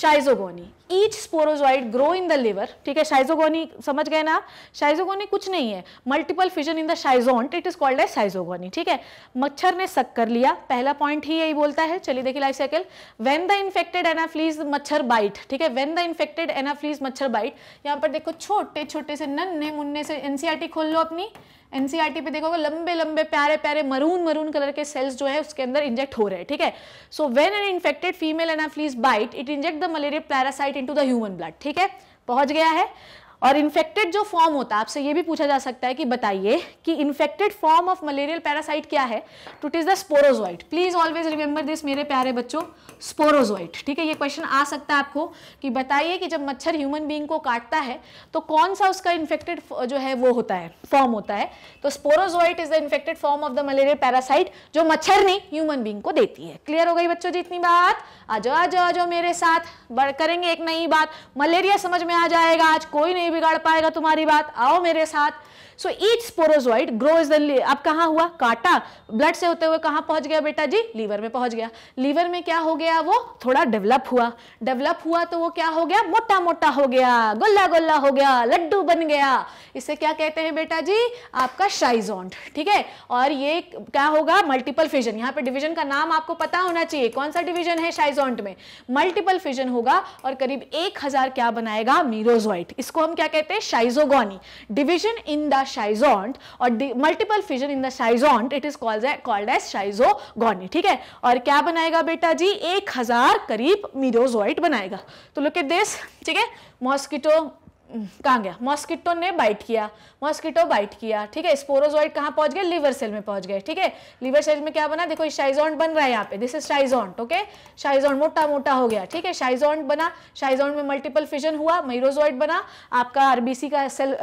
schizogony each sporozoite grow in the liver ठीक है शाइजोगोनी समझ गए ना आप शाइजोगोनी कुछ नहीं है multiple fission in the schizont it is called as schizogony ठीक है मच्छर ने सक कर लिया पहला पॉइंट ही यही बोलता है चलिए देखिए life cycle when the infected Anopheles मच्छर बाइट ठीक है वेन द इन्फेक्टेड एनाफ्लीज मच्छर बाइट यहाँ पर देखो छोटे छोटे से नन्हे मुन्ने से एनसीआरटी खोल लो अपनी एनसीईआरटी e पे देखोगे लंबे लंबे प्यारे प्यारे मरून मरून कलर के सेल्स जो है उसके अंदर इंजेक्ट हो रहे हैं ठीक है so when an infected female Anopheles bite it inject the malaria parasite in the human blood ठीक है पहुंच गया है और इन्फेक्टेड जो फॉर्म होता है आपसे ये भी पूछा जा सकता है कि बताइए कि infected form of malarial parasite क्या है टूट is the sporozoite please always remember this मेरे प्यारे बच्चों स्पोरोजोइट ठीक है ये क्वेश्चन आ सकता है आपको कि बताइए कि जब मच्छर ह्यूमन बींग को काटता है तो कौन सा उसका इन्फेक्टेड जो है वो होता है फॉर्म होता है तो sporozoite is the infected form of the malarial parasite जो मच्छर ने ह्यूमन बींग को देती है क्लियर हो गई बच्चों जी इतनी बात आ जाओ आ जाओ मेरे साथ करेंगे एक नई बात मलेरिया समझ में आ जाएगा आज कोई नहीं नहीं बिगाड़ पाएगा तुम्हारी बात आओ मेरे साथ so each sporozoite grows the अब कहाँ हुआ काटा ब्लड से होते हुए कहाँ पहुंच गया बेटा जी लीवर में पहुंच गया लीवर में क्या हो गया वो थोड़ा डेवलप हुआ डेवलप हुआ तो वो क्या हो गया मोटा मोटा हो गया गुल्ला गुल्ला हो गया लड्डू बन गया इसे क्या कहते हैं बेटा जी आपका शाइजोंट ठीक है और ये क्या होगा मल्टीपल फिजन यहाँ पे डिविजन का नाम आपको पता होना चाहिए कौन सा डिविजन है शाइजोंड में मल्टीपल फिजन होगा और करीब एक हजार क्या बनाएगा मीरोजॉइट इसको हम क्या कहते हैं शाइजोगी डिविजन इन द शाइजोंट और multiple fission in the schizont it is called called as schizogony ठीक है और क्या बनाएगा बेटा जी एक हजार करीब मीरोजोइट बनाएगा तो लुक एट दिस ठीक है मॉस्किटो हम्म, कहाँ गया मॉस्किटो ने बाइट किया मॉस्किटो बाइट किया ठीक है स्पोरोजोइड कहाँ पहुंच गए लिवर सेल में पहुंच गए ठीक है लिवर सेल में क्या बना देखो शाइजोंट बन रहा है यहाँ पे this is schizont okay schizont मोटा मोटा हो गया ठीक है शाइजोंट बना शाइजोंट में मल्टीपल फिजन हुआ मीरोजोइड बना आपका आरबीसी का सेल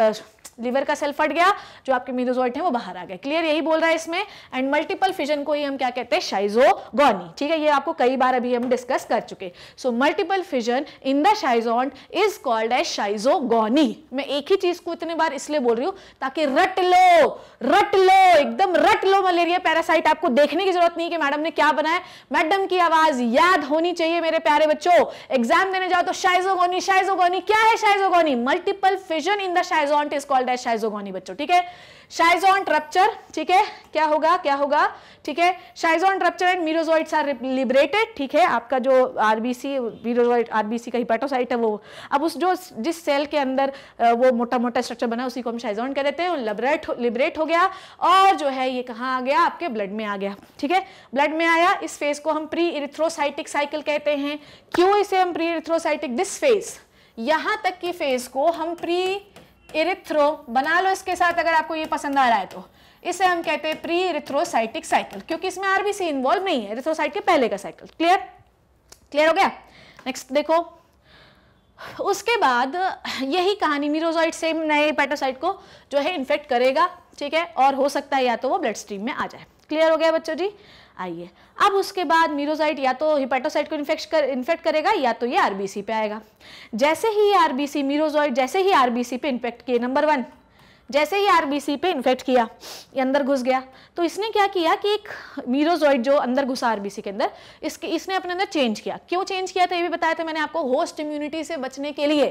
लीवर का सेल फट गया जो आपके मीनोजॉइट है वो बाहर आ गए क्लियर यही बोल रहा है इसमें एंड मल्टीपल फिजन को ही हम क्या कहते हैं शाइजोगोनी ठीक है ये आपको कई बार अभी हम डिस्कस कर चुके so multiple fission in the schizont is called as schizogony मैं एक ही चीज को इतने बार इसलिए बोल रही हूं ताकि रट लो रट लो एकदम रट लो मलेरिया पैरासाइट आपको देखने की जरूरत नहीं कि मैडम ने क्या बनाया मैडम की आवाज याद होनी चाहिए मेरे प्यारे बच्चों एग्जाम देने जाओ तो शाइजोगोनी शाइजोगोनी क्या है schizogony multiple fission in the schizont is called called है शाइजोगोनी बच्चों ठीक है शाइजोन ट्रप्चर ठीक है क्या होगा क्या होगा ठीक है शाइजोन rupture and merozoites are liberated ठीक है आपका जो आरबीसी मीरोजोइड आरबीसी का हिपेटोसाइट है वो अब उस जो जिस सेल के अंदर वो मोटा मोटा स्ट्रक्चर बना उसी को हम शाइजोन कह देते हैं लिबरेट लिबरेट हो गया और जो है ये कहाँ आ गया आपके ब्लड में आ गया ठीक है ब्लड में आया इस फेज को हम प्री इरिथ्रोसाइटिक साइकिल कहते हैं क्यों इसे हम प्री इरिथ्रोसाइटिक दिस फेज यहां तक की फेज को हम प्री इरिथ्रो बना लो इसके साथ अगर आपको ये पसंद आ रहा है तो इसे हम कहते हैं प्री इरिथ्रोसाइटिक साइकिल क्योंकि इसमें आरबीसी इन्वॉल्व नहीं है इरिथ्रोसाइट के पहले का साइकिल क्लियर क्लियर हो गया नेक्स्ट देखो उसके बाद यही कहानी मीरोजॉइड सेम नए पैटोसाइट को जो है इन्फेक्ट करेगा ठीक है और हो सकता है या तो वो ब्लड स्ट्रीम में आ जाए क्लियर हो गया बच्चों जी आइए अब उसके बाद मीरोसाइट या तो हिपेटोसाइट को इन्फेक्ट कर इन्फेक्ट करेगा या तो ये आरबीसी पे आएगा जैसे ही आरबीसी मीरोजॉइड जैसे ही आरबीसी पे इन्फेक्ट किए नंबर वन जैसे ही आरबीसी पे इन्फेक्ट किया ये अंदर घुस गया तो इसने क्या किया कि एक मीरोजॉइड जो अंदर घुसा आरबीसी के अंदर इसके इसने अपने अंदर चेंज किया क्यों चेंज किया था ये भी बताया था मैंने आपको होस्ट इम्यूनिटी से बचने के लिए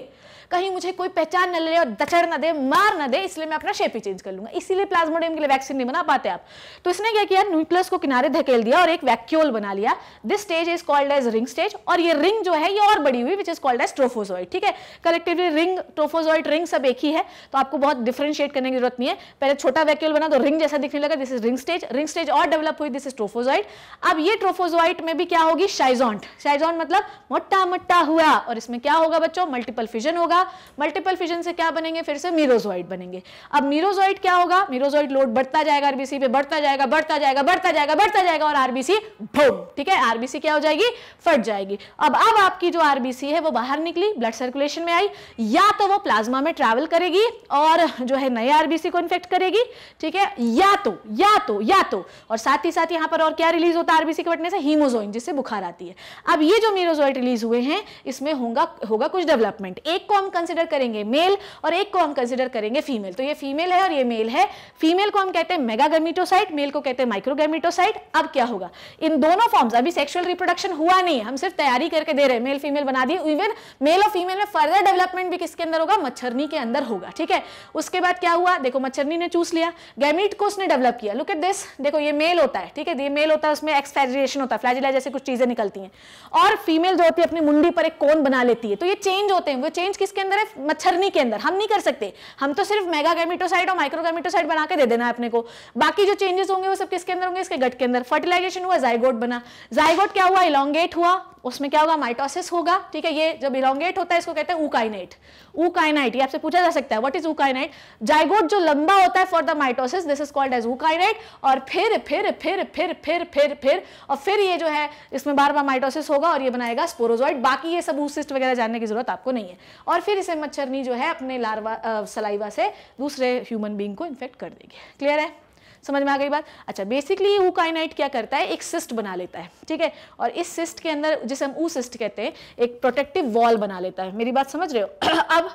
कहीं मुझे कोई पहचान न ले और दचड़ ना दे मार ना दे इसलिए मैं अपना शेप ही चेंज कर लूंगा इसीलिए प्लाज्मोडियम के लिए वैक्सीन नहीं बना पाते आप तो इसने क्या किया न्यूक्लियस को किनारे धकेल दिया और एक वैक्यूल बना लिया this stage is called as ring stage और ये रिंग जो है ये और बड़ी हुई which is called as trophozoite ठीक है कलेक्टिवली रिंग ट्रोफोजॉइड रिंग सब एक ही है तो आपको बहुत डिफ्रेंशिएट करने की जरूरत नहीं है पहले छोटा वैक्यूल बना तो रिंग जैसा दिखने लगा this is ring stage ring stage और डेवलप हुई दिस इज ट्रोफोजॉइड अब ये ट्रोफोजॉइड में भी क्या होगी शाइजॉन्ट शाइजॉन्ट मतलब मोटा मोटा हुआ और इसमें क्या होगा बच्चों मल्टीपल फिजन होगा होगा मल्टीपल फिजन से क्या बनेंगे फिर से मीरोजॉइड बनेंगे अब मीरोजॉइड क्या होगा मीरोजॉइड लोड बढ़ता जाएगा आरबीसी पे बढ़ता जाएगा बढ़ता जाएगा बढ़ता जाएगा बढ़ता जाएगा और आरबीसी भोग ठीक है आरबीसी क्या हो जाएगी फट जाएगी अब अब आपकी जो आरबीसी है वो बाहर निकली ब्लड सर्कुलेशन में आई या तो वो प्लाज्मा में ट्रेवल करेगी और जो है नए आरबीसी को इन्फेक्ट करेगी ठीक है या तो या तो या तो और साथ ही साथ यहां पर और क्या रिलीज होता है आरबीसी के बटने से हीमोजोइन जिससे बुखार आती है अब ये जो मीरोजॉइड रिलीज हुए हैं इसमें होगा होगा कुछ डेवलपमेंट एक को हम कंसिडर करेंगे मेल और एक को हम कंसिडर करेंगे फीमेल तो ये फीमेल है और ये मेल है फीमेल को हम कहते हैं मेगागेमिटोसाइट मेल को कहते हैं माइक्रोगेमिटोसाइट अब क्या होगा इन दोनों फॉर्म्स अभी सेक्सुअल रिप्रोडक्शन हुआ नहीं हम सिर्फ तैयारी करके दे रहे हैं मेल फीमेल बना दिए इवन मेल और फीमेल में फर्दर डेवलपमेंट भी किसके अंदर होगा मच्छरनी के अंदर होगा ठीक है उसके बाद क्या हुआ देखो मच्छरनी ने चूस लिया गैमिट को उसने डेवलप किया लुक एट दिस देखो ये मेल होता है ठीक है ये मेल होता है उसमें एक्सफेजिएशन होता है फ्लैजिला जैसे कुछ चीजें निकलती हैं और फीमेल जो होती है अपनी मुंडी पर एक कोन बना लेती है तो ये चेंज होते हैं वो चेंज किस किसके अंदर है मच्छरनी के अंदर हम नहीं कर सकते हम तो सिर्फ मेगा गैमिटोसाइड और माइक्रो गैमिटोसाइड बना के दे देना है अपने को बाकी जो चेंजेस होंगे वो सब किसके अंदर होंगे इसके गट के अंदर फर्टिलाइजेशन हुआ जायगोट बना जायगोट क्या हुआ इलांगेट हुआ उसमें क्या होगा माइटोसिस होगा ठीक है ये जब इलांगेट होता है इसको कहते हैं ऊकाइनाइट उकाइनाइट ये आपसे पूछा जा सकता है व्हाट इज उकाइनाइट जाइगोट जो लंबा होता है for the mitosis this is called as ookinete और फिर फिर फिर फिर फिर फिर फिर और फिर ये जो है इसमें बार बार माइटोसिस होगा और ये बनाएगा स्पोरोजॉइड बाकी ये सब ऊसिस्ट वगैरह जानने की जरूरत आपको नहीं है और फिर इसे मच्छरनी जो है अपने लार्वा सलाइवा से दूसरे ह्यूमन बींग को इन्फेक्ट कर देगी क्लियर है समझ में आ गई बात अच्छा बेसिकली ये ऊकाइनाइट क्या करता है एक सिस्ट बना लेता है ठीक है और इस सिस्ट के अंदर जिसे हम ऊ सिस्ट कहते हैं एक प्रोटेक्टिव वॉल बना लेता है मेरी बात समझ रहे हो अब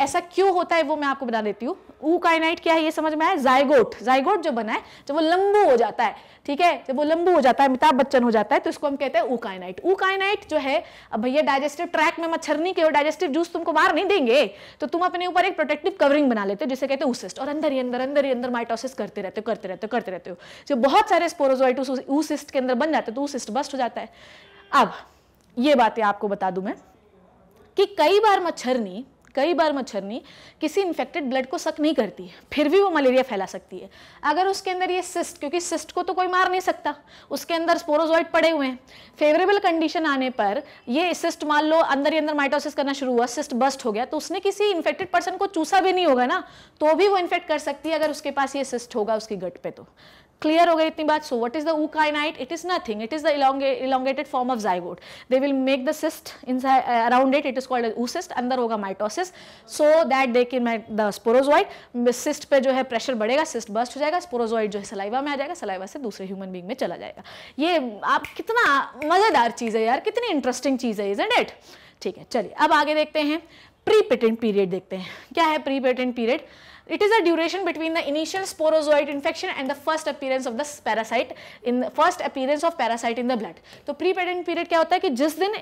ऐसा क्यों होता है वो मैं आपको बता देती हूँ ऊ काइनाइट क्या है ये समझ में आया जायगोट जायगोट जो बना है जब वो लंबू हो जाता है ठीक है जब वो लंबू हो जाता है अमिताभ बच्चन हो जाता है तो इसको हम कहते हैं ऊ काइनाइट ऊ काइनाइट जो है अब भैया डाइजेस्टिव ट्रैक में मच्छर नहीं और डाइजेस्टिव जूस तुमको मार नहीं देंगे तो तुम अपने ऊपर एक प्रोटेक्टिव कवरिंग बना लेते हो जिसे कहते हैं ऊसिस्ट और अंदर ही अंदर अंदर ही अंदर माइटोसिस करते रहते हो करते रहते हो करते रहते हो जो बहुत सारे स्पोरोजोइट ऊसिस्ट के अंदर बन जाते तो ऊसिस्ट बस्ट हो जाता है अब ये बातें आपको बता दूं मैं कि कई बार मच्छरनी कई बार मच्छरनी किसी इन्फेक्टेड ब्लड को सक नहीं करती है फिर भी वो मलेरिया फैला सकती है अगर उसके अंदर ये सिस्ट क्योंकि सिस्ट को तो कोई मार नहीं सकता उसके अंदर स्पोरोजॉइड पड़े हुए हैं फेवरेबल कंडीशन आने पर ये सिस्ट मान लो अंदर ही अंदर माइटोसिस करना शुरू हुआ सिस्ट बस्ट हो गया तो उसने किसी इन्फेक्टेड पर्सन को चूसा भी नहीं होगा ना तो भी वो इन्फेक्ट कर सकती है अगर उसके पास ये सिस्ट होगा उसकी गट पे तो क्लियर हो गई इतनी बात so what is the ookinete it is nothing it is the elongated form of zygote they will make the cyst in around it it is called oocyst अंदर होगा mitosis so that they can make the sporozoite cyst पे जो है प्रेशर बढ़ेगा सिस्ट बस्ट हो जाएगा स्पोरोजॉइड जो है सलाइवा में आ जाएगा सलाइवा से दूसरे ह्यूमन बींग में चला जाएगा ये आप कितना मज़ेदार चीज़ है यार कितनी इंटरेस्टिंग चीज़ है इज एंड एट ठीक है चलिए अब आगे देखते हैं प्री पेटेंट पीरियड देखते हैं क्या है prepatent period It is a duration between the initial sporozoid infection and the first appearance of the parasite in the first appearance of parasite in the blood. तो प्री पेडेंट पीरियड क्या होता है कि जिस दिन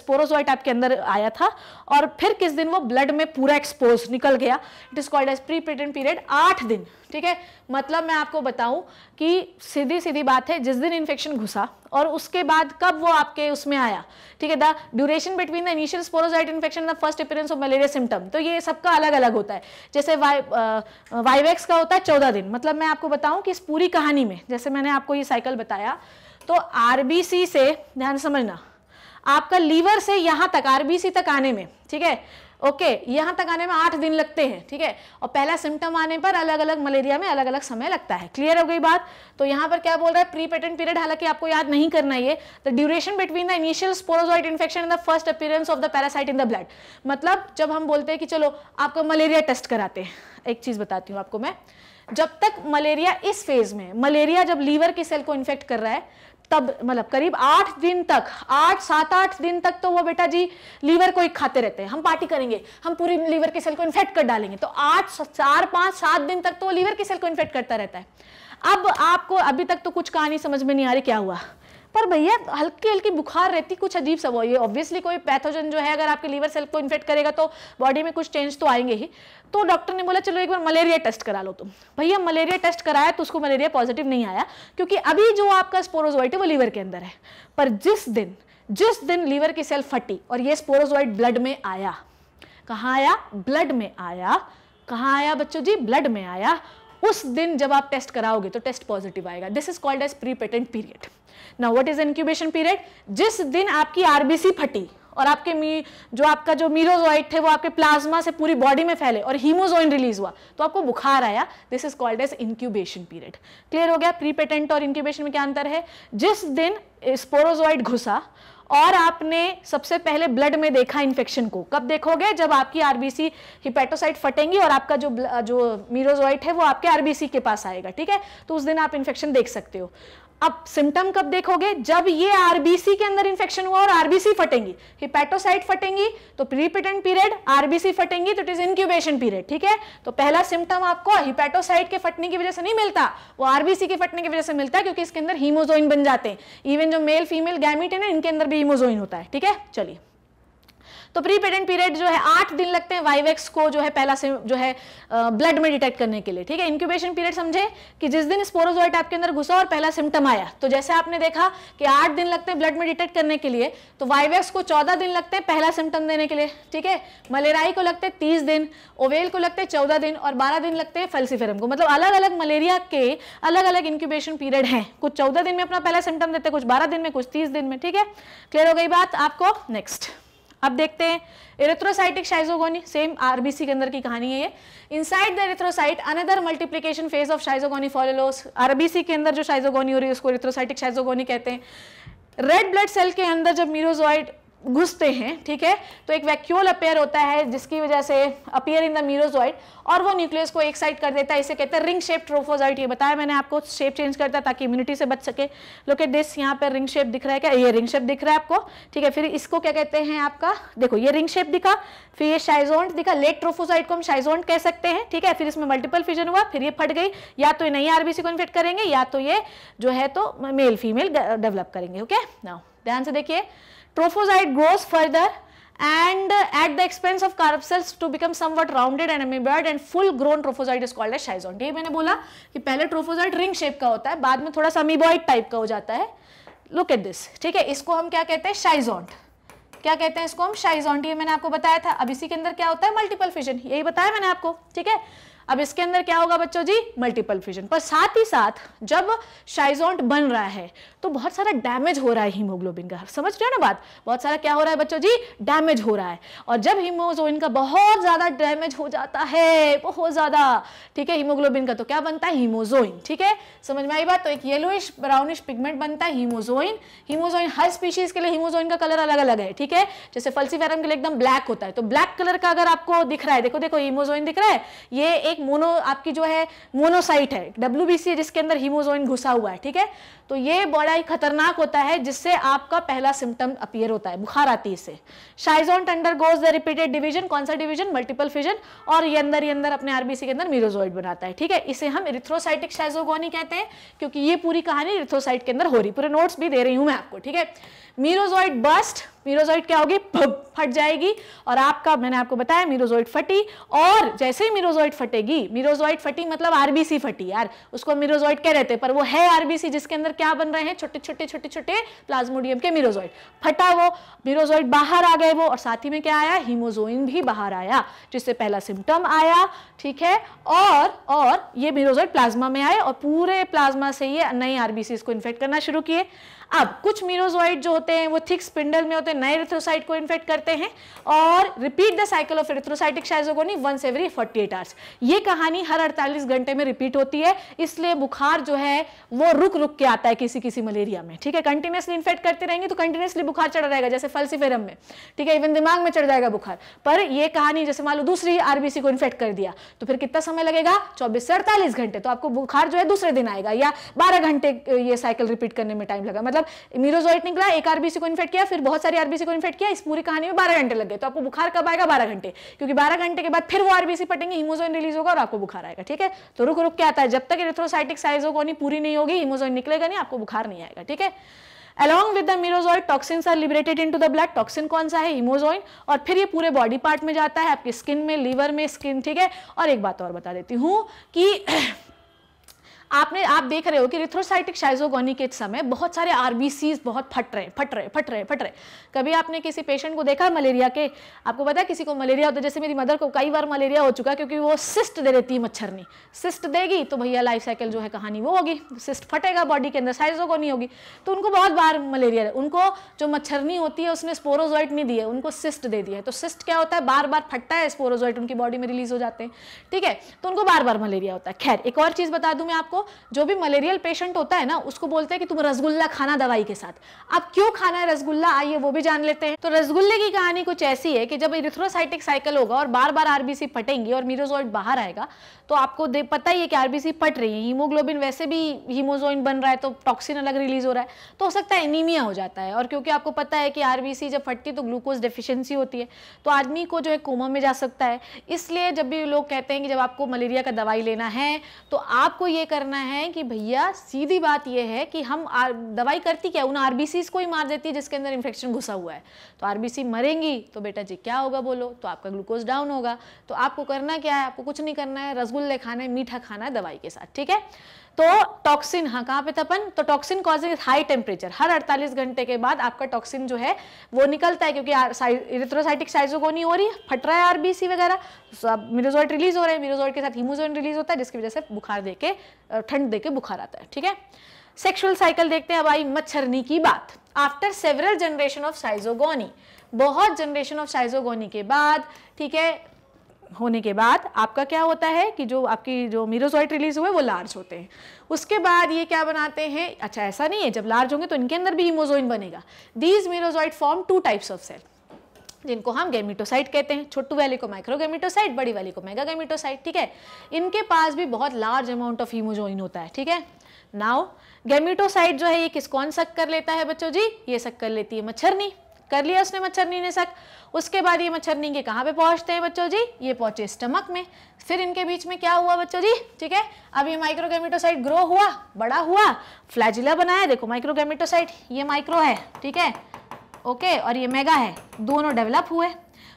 स्पोरोजोइट आपके अंदर आया था और फिर किस दिन वो ब्लड में पूरा एक्सपोज निकल गया it is called as prepatent period आठ दिन ठीक है मतलब मैं आपको बताऊं कि सीधी सीधी बात है जिस दिन इन्फेक्शन घुसा और उसके बाद कब वो आपके उसमें आया ठीक है the duration between the initial sporozoite infection the first appearance of malaria symptom तो ये सबका अलग अलग होता है जैसे वाई वाइवेक्स का होता है चौदह दिन मतलब मैं आपको बताऊं कि इस पूरी कहानी में जैसे मैंने आपको ये साइकिल बताया तो आर से ध्यान समझना आपका लीवर से यहाँ तक आर तक आने में ठीक है ओके यहाँ तक आने में आठ दिन लगते हैं ठीक है और पहला सिम्टम आने पर अलग अलग मलेरिया में अलग अलग समय लगता है क्लियर हो गई बात तो यहाँ पर क्या बोल रहा है प्री पेटेंट पीरियड हालांकि आपको याद नहीं करना ये the duration between the initial sporozoite infection and the first appearance of the parasite in the blood मतलब जब हम बोलते हैं कि चलो आपका मलेरिया टेस्ट कराते हैं एक चीज़ बताती हूँ आपको मैं जब तक मलेरिया इस फेज में मलेरिया जब लीवर की सेल को इन्फेक्ट कर रहा है तब मतलब करीब आठ दिन तक आठ सात आठ दिन तक तो वो बेटा जी लीवर को ही खाते रहते हैं हम पार्टी करेंगे हम पूरी लीवर की सेल को इन्फेक्ट कर डालेंगे तो आठ चार पांच सात दिन तक तो वो लीवर की सेल को इन्फेक्ट करता रहता है अब आपको अभी तक तो कुछ कहानी समझ में नहीं आ रही क्या हुआ पर भैया हल्की हल्की बुखार रहती कुछ अजीब सब हो ये ऑब्वियसली कोई पैथोजन जो है अगर आपके लीवर सेल को इन्फेक्ट करेगा तो बॉडी में कुछ चेंज तो आएंगे ही तो डॉक्टर ने बोला चलो एक बार मलेरिया टेस्ट करा लो तुम भैया मलेरिया टेस्ट कराया तो उसको मलेरिया पॉजिटिव नहीं आया क्योंकि अभी जो आपका स्पोरोजोइट है वो लीवर के अंदर है पर जिस दिन जिस दिन लीवर की सेल फटी और ये स्पोरोजोइट ब्लड में आया कहाँ आया ब्लड में आया कहाँ आया बच्चों जी ब्लड में आया उस दिन जब आप टेस्ट कराओगे तो टेस्ट पॉजिटिव आएगा this is called as prepatent period ना व्हाट इज इंक्यूबेशन पीरियड जिस दिन आपकी आरबीसी फटी और आपके मी जो आपका जो मीरोजॉइड थे वो आपके प्लाज्मा से पूरी बॉडी में फैले और हीमोजोइन रिलीज हुआ तो आपको बुखार आया this is called as incubation period clear हो गया प्रीपेटेंट और इंक्यूबेशन में क्या अंतर है जिस दिन स्पोरोजॉइड घुसा और आपने सबसे पहले ब्लड में देखा इन्फेक्शन को कब देखोगे जब आपकी आरबीसी हिपेटोसाइट फटेंगी और आपका जो जो मीरोजोइट है वो आपके आरबीसी के पास आएगा ठीक है तो उस दिन आप इन्फेक्शन देख सकते हो अब सिम्टम कब देखोगे जब ये आरबीसी के अंदर इन्फेक्शन हुआ और आरबीसी फटेंगी हिपेटोसाइट फटेंगी तो प्रीपिटेंट पीरियड आरबीसी फटेंगी तो इट इज इंक्यूबेशन पीरियड ठीक है तो पहला सिम्टम आपको हिपैटोसाइट के फटने की वजह से नहीं मिलता वो आरबीसी के फटने की वजह से मिलता है क्योंकि इसके अंदर हीमोजोइन बन जाते हैं इवन जो मेल फीमेल गैमिट है ना इनके अंदर भी हीमोजोइन होता है ठीक है चलिए तो प्री पेटेंट पीरियड जो है आठ दिन लगते हैं वाइवेक्स को जो है पहला से जो है ब्लड में डिटेक्ट करने के लिए ठीक है इंक्यूबेशन पीरियड समझे कि जिस दिन स्पोरोजोइट आपके अंदर घुसा और पहला सिम्टम आया तो जैसे आपने देखा कि आठ दिन लगते हैं ब्लड में डिटेक्ट करने के लिए तो वाईवेक्स को चौदह दिन लगते हैं पहला सिम्टम देने के लिए ठीक है मलेराई को लगते हैं तीस दिन ओवेल को लगते हैं चौदह दिन और बारह दिन लगते हैं फलसीफेरम को मतलब अलग अलग मलेरिया के अलग अलग इंक्यूबेशन पीरियड हैं कुछ चौदह दिन में अपना पहला सिम्टम देते हैं कुछ बारह दिन में कुछ तीस दिन में ठीक है क्लियर हो गई बात आपको नेक्स्ट अब देखते हैं इरेथ्रोसाइटिक शाइजोगोनी सेम आरबीसी के अंदर की कहानी है ये inside the erythrocyte another multiplication phase of schizogony follows RBC के अंदर जो शाइजोगोनी हो रही है उसको इरेथ्रोसाइटिक शाइजोगोनी कहते हैं रेड ब्लड सेल के अंदर जब मीरोजोइड घुसते हैं ठीक है तो एक वैक्यूल अपेयर होता है जिसकी वजह से अपेयर इन द मीरोजॉइड और वो न्यूक्लियस को एक साइड कर देता है इसे कहते हैं रिंग शेप ट्रोफोजॉइड ये बताया मैंने आपको शेप चेंज करता है ताकि इम्यूनिटी से बच सके लोके दिस यहाँ पर रिंग शेप दिख रहा है क्या ये रिंग शेप दिख रहा है आपको ठीक है फिर इसको क्या कहते हैं आपका देखो ये रिंग शेप दिखा फिर ये शाइजोंट दिखा लेट ट्रोफोजॉइड को हम शाइजोंट कह सकते हैं ठीक है फिर इसमें मल्टीपल फ्यूजन हुआ फिर ये फट गई या तो ये नई आरबीसी को इन्फेक्ट करेंगे या तो ये जो है तो मेल फीमेल डेवलप करेंगे ओके ना ध्यान से देखिए Trophozoite grows further and at the expense of carp cells to become somewhat rounded and amoeboid and full grown trophozoite is called as schizont. ये मैंने बोला कि पहले trophozoite ring shape का होता है बाद में थोड़ा सा amoeboid type का हो जाता है look at this ठीक है इसको हम क्या कहते हैं schizont. क्या कहते हैं इसको हम शाइजॉन्ट ये मैंने आपको बताया था अब इसी के अंदर क्या होता है मल्टीपल फिजन यही बताया मैंने आपको ठीक है अब इसके अंदर क्या होगा बच्चों जी मल्टीपल फ्यूजन पर साथ ही साथ जब शाइजोंट बन रहा है तो बहुत सारा डैमेज हो रहा है हीमोग्लोबिन का समझ रहे हो ना बात बहुत सारा क्या हो रहा है बच्चों जी डैमेज हो रहा है और जब हीमोजोइन का बहुत ज़्यादा डैमेज हो जाता है बहुत ज़्यादा ठीक है हीमोग्लोबिन का तो क्या बनता है हीमोजोइन ठीक है समझ में आई बात तो एक येलोइश ब्राउनिश पिगमेंट बनता है हीमोजोइन हीमोजोइन हर स्पीशीज़ के लिए हीमोजोइन का कलर अलग अलग है ठीक है जैसे फलसीफेरम के लिए एकदम ब्लैक होता है तो ब्लैक कलर का अगर आपको दिख रहा है देखो देखो हीमोजोइन दिख रहा है ये एक मोनो आपकी जो है मोनोसाइट है डब्ल्यू है जिसके अंदर हीमोजोइन घुसा हुआ है ठीक है तो ये बड़ा ही खतरनाक होता है जिससे आपका पहला सिम्टम अपियर होता है बुखार आती है इससे शाइजोन undergoes the repeated division कौन सा डिवीजन मल्टीपल फिजन और ये अंदर ही अंदर अपने आरबीसी के अंदर मीरोजोइड बनाता है ठीक है इसे हम इरिथ्रोसाइटिक शाइजोगोनी कहते हैं क्योंकि ये पूरी कहानी रिथ्रोसाइट के अंदर हो रही पूरे नोट्स भी दे रही हूँ मैं आपको ठीक है मीरोजोइड बस्ट मीरोजोइड क्या होगी फट जाएगी और आपका मैंने आपको बताया मीरोजोइड फटी और जैसे ही मीरोजोइड फटेगी मिलेगी मीरोजॉइड फटी मतलब आरबीसी फटी यार उसको मीरोजॉइड कह रहे थे पर वो है आरबीसी जिसके अंदर क्या बन रहे हैं छोटे छोटे छोटे छोटे प्लाज्मोडियम के मीरोजॉइड फटा वो मीरोजॉइड बाहर आ गए वो और साथ ही में क्या आया हीमोजोइन भी बाहर आया जिससे पहला सिम्टम आया ठीक है और और ये मीरोजॉइड प्लाज्मा में आए और पूरे प्लाज्मा से ये नई आरबीसी को इन्फेक्ट करना शुरू किए अब कुछ मीरोजोइड जो होते हैं वो थिक स्पिंडल में होते हैं नए रिथ्रोसाइट को इन्फेक्ट करते हैं और repeat the cycle of erythrocytic schizogony once every 48 hours ये कहानी हर 48 घंटे में रिपीट होती है इसलिए बुखार जो है वो रुक रुक के आता है किसी किसी मलेरिया में ठीक है कंटिन्यूसली इन्फेक्ट करते रहेंगे तो कंटिन्यूसली बुखार चढ़ रहेगा जैसे फलसीफेरम में ठीक है इवन दिमाग में चढ़ जाएगा बुखार पर यह कहानी जैसे मान लो दूसरी आरबीसी को इन्फेक्ट कर दिया तो फिर कितना समय लगेगा चौबीस से अड़तालीस घंटे तो आपको बुखार जो है दूसरे दिन आएगा या बारह घंटे ये साइकिल रिपीट करने में टाइम लगा मतलब मतलब इम्यूरोजोइट निकला एक आरबीसी को इन्फेक्ट किया फिर बहुत सारी आरबीसी को इन्फेक्ट किया इस पूरी कहानी में बारह घंटे लग गए तो आपको बुखार कब आएगा बारह घंटे क्योंकि बारह घंटे के बाद फिर वो आरबीसी पटेंगे हिमोजोइन रिलीज होगा और आपको बुखार आएगा ठीक है तो रुक रुक के आता है जब तक इथ्रोसाइटिक साइज होगा नहीं पूरी नहीं होगी हिमोजोइन निकलेगा नहीं आपको बुखार नहीं आएगा ठीक है along with the merozoite toxins are liberated into the blood toxin कौन सा है हिमोजोइन और फिर ये पूरे बॉडी पार्ट में जाता है आपकी स्किन में लीवर में स्किन ठीक है और एक बात और बता देती हूँ कि आपने आप देख रहे हो कि रिथ्रोसाइटिक शाइजोगोनी के समय बहुत सारे आरबीसीज बहुत फट रहे फट रहे फट रहे फट रहे कभी आपने किसी पेशेंट को देखा मलेरिया के आपको पता है किसी को मलेरिया होता है जैसे मेरी मदर को कई बार मलेरिया हो चुका क्योंकि वो सिस्ट दे देती है मच्छरनी सिस्ट देगी तो भैया लाइफ साइकिल जो है कहानी वो होगी सिस्ट फटेगा बॉडी के अंदर साइजोगोनी होगी तो उनको बहुत बार मलेरिया उनको जो मच्छरनी होती है उसने स्पोरोजॉइट नहीं दिए उनको सिस्ट दे दिया है तो सिस्ट क्या होता है बार बार फटता है स्पोरोजोइट उनकी बॉडी में रिलीज हो जाते हैं ठीक है तो उनको बार बार मलेरिया होता है खैर एक और चीज़ बता दूँ मैं आपको जो भी मलेरियल पेशेंट होता है ना उसको बोलते हैं कि तुम रसगुल्ला खाना दवाई के साथ अब क्यों खाना है रसगुल्ला आइए वो भी जान लेते हैं तो रसगुल्ले की कहानी कुछ ऐसी है कि जब इथ्रोसाइटिक साइकिल होगा और बार बार आरबीसी फटेंगी और मीरोजोइड बाहर आएगा तो आपको पता ही है कि आरबीसी फट रही है हीमोग्लोबिन वैसे भी हीमोजोइन बन रहा है तो टॉक्सिन अलग रिलीज हो रहा है तो हो सकता है एनीमिया हो जाता है और क्योंकि आपको पता है कि आरबीसी जब फटती है तो ग्लूकोज डिफिशियंसी होती है तो आदमी को जो है कोमा में जा सकता है इसलिए जब भी लोग कहते हैं कि जब आपको मलेरिया का दवाई लेना है तो आपको ये कर करना है कि भैया सीधी बात यह है कि हम आर, दवाई करती क्या उन आरबीसी को ही मार देती है जिसके अंदर इन्फेक्शन घुसा हुआ है तो आरबीसी मरेंगी तो बेटा जी क्या होगा बोलो तो आपका ग्लूकोज डाउन होगा तो आपको करना क्या है आपको कुछ नहीं करना है रसगुल्ले खाना है मीठा खाना है दवाई के साथ ठीक है तो टॉक्सिन हाँ कहाँ पे था अपन तो टॉक्सिन कॉजिंग हाई टेम्परेचर हर 48 घंटे के बाद आपका टॉक्सिन जो है वो निकलता है क्योंकि इरेथ्रोसाइटिक साइजोगोनी हो रही है फट रहा है आरबीसी वगैरह सब मिरोजोइट रिलीज हो रहे हैं मिरोजोइड के साथ हीमोजोइन रिलीज होता है जिसकी वजह से बुखार दे के ठंड दे के बुखार आता है ठीक है सेक्सुअल साइकिल देखते हैं अब आई मच्छरनी की बात after several generation of schizogony बहुत जनरेशन ऑफ साइजोगोनी के बाद ठीक है होने के बाद आपका क्या होता है कि जो आपकी जो मीरोजॉइट रिलीज हुए वो लार्ज होते हैं उसके बाद ये क्या बनाते हैं अच्छा ऐसा नहीं है जब लार्ज होंगे तो इनके अंदर भी हीमोजोइन बनेगा these merozoite form two types of cell जिनको हम गेमिटोसाइट कहते हैं छोटू वाली को माइक्रोगेमिटोसाइट बड़ी वाली को मेगा गेमिटोसाइट ठीक है इनके पास भी बहुत लार्ज अमाउंट ऑफ हीमोजोइन होता है ठीक है नाव गेमिटोसाइट जो है ये किस कौन सक कर लेता है बच्चों जी ये सक कर लेती है मच्छरनी कर लिया उसने मच्छरनी ने शक उसके बाद ये मच्छरनी के कहाँ पे पहुँचते हैं बच्चों जी ये पहुँचे स्टमक में फिर इनके बीच में क्या हुआ बच्चों जी ठीक है अब ये माइक्रोगेमिटोसाइट ग्रो हुआ बड़ा हुआ फ्लैजिला बनाया देखो माइक्रोगेमिटोसाइट ये माइक्रो है ठीक है ओके और ये मेगा है दोनों डेवलप हुए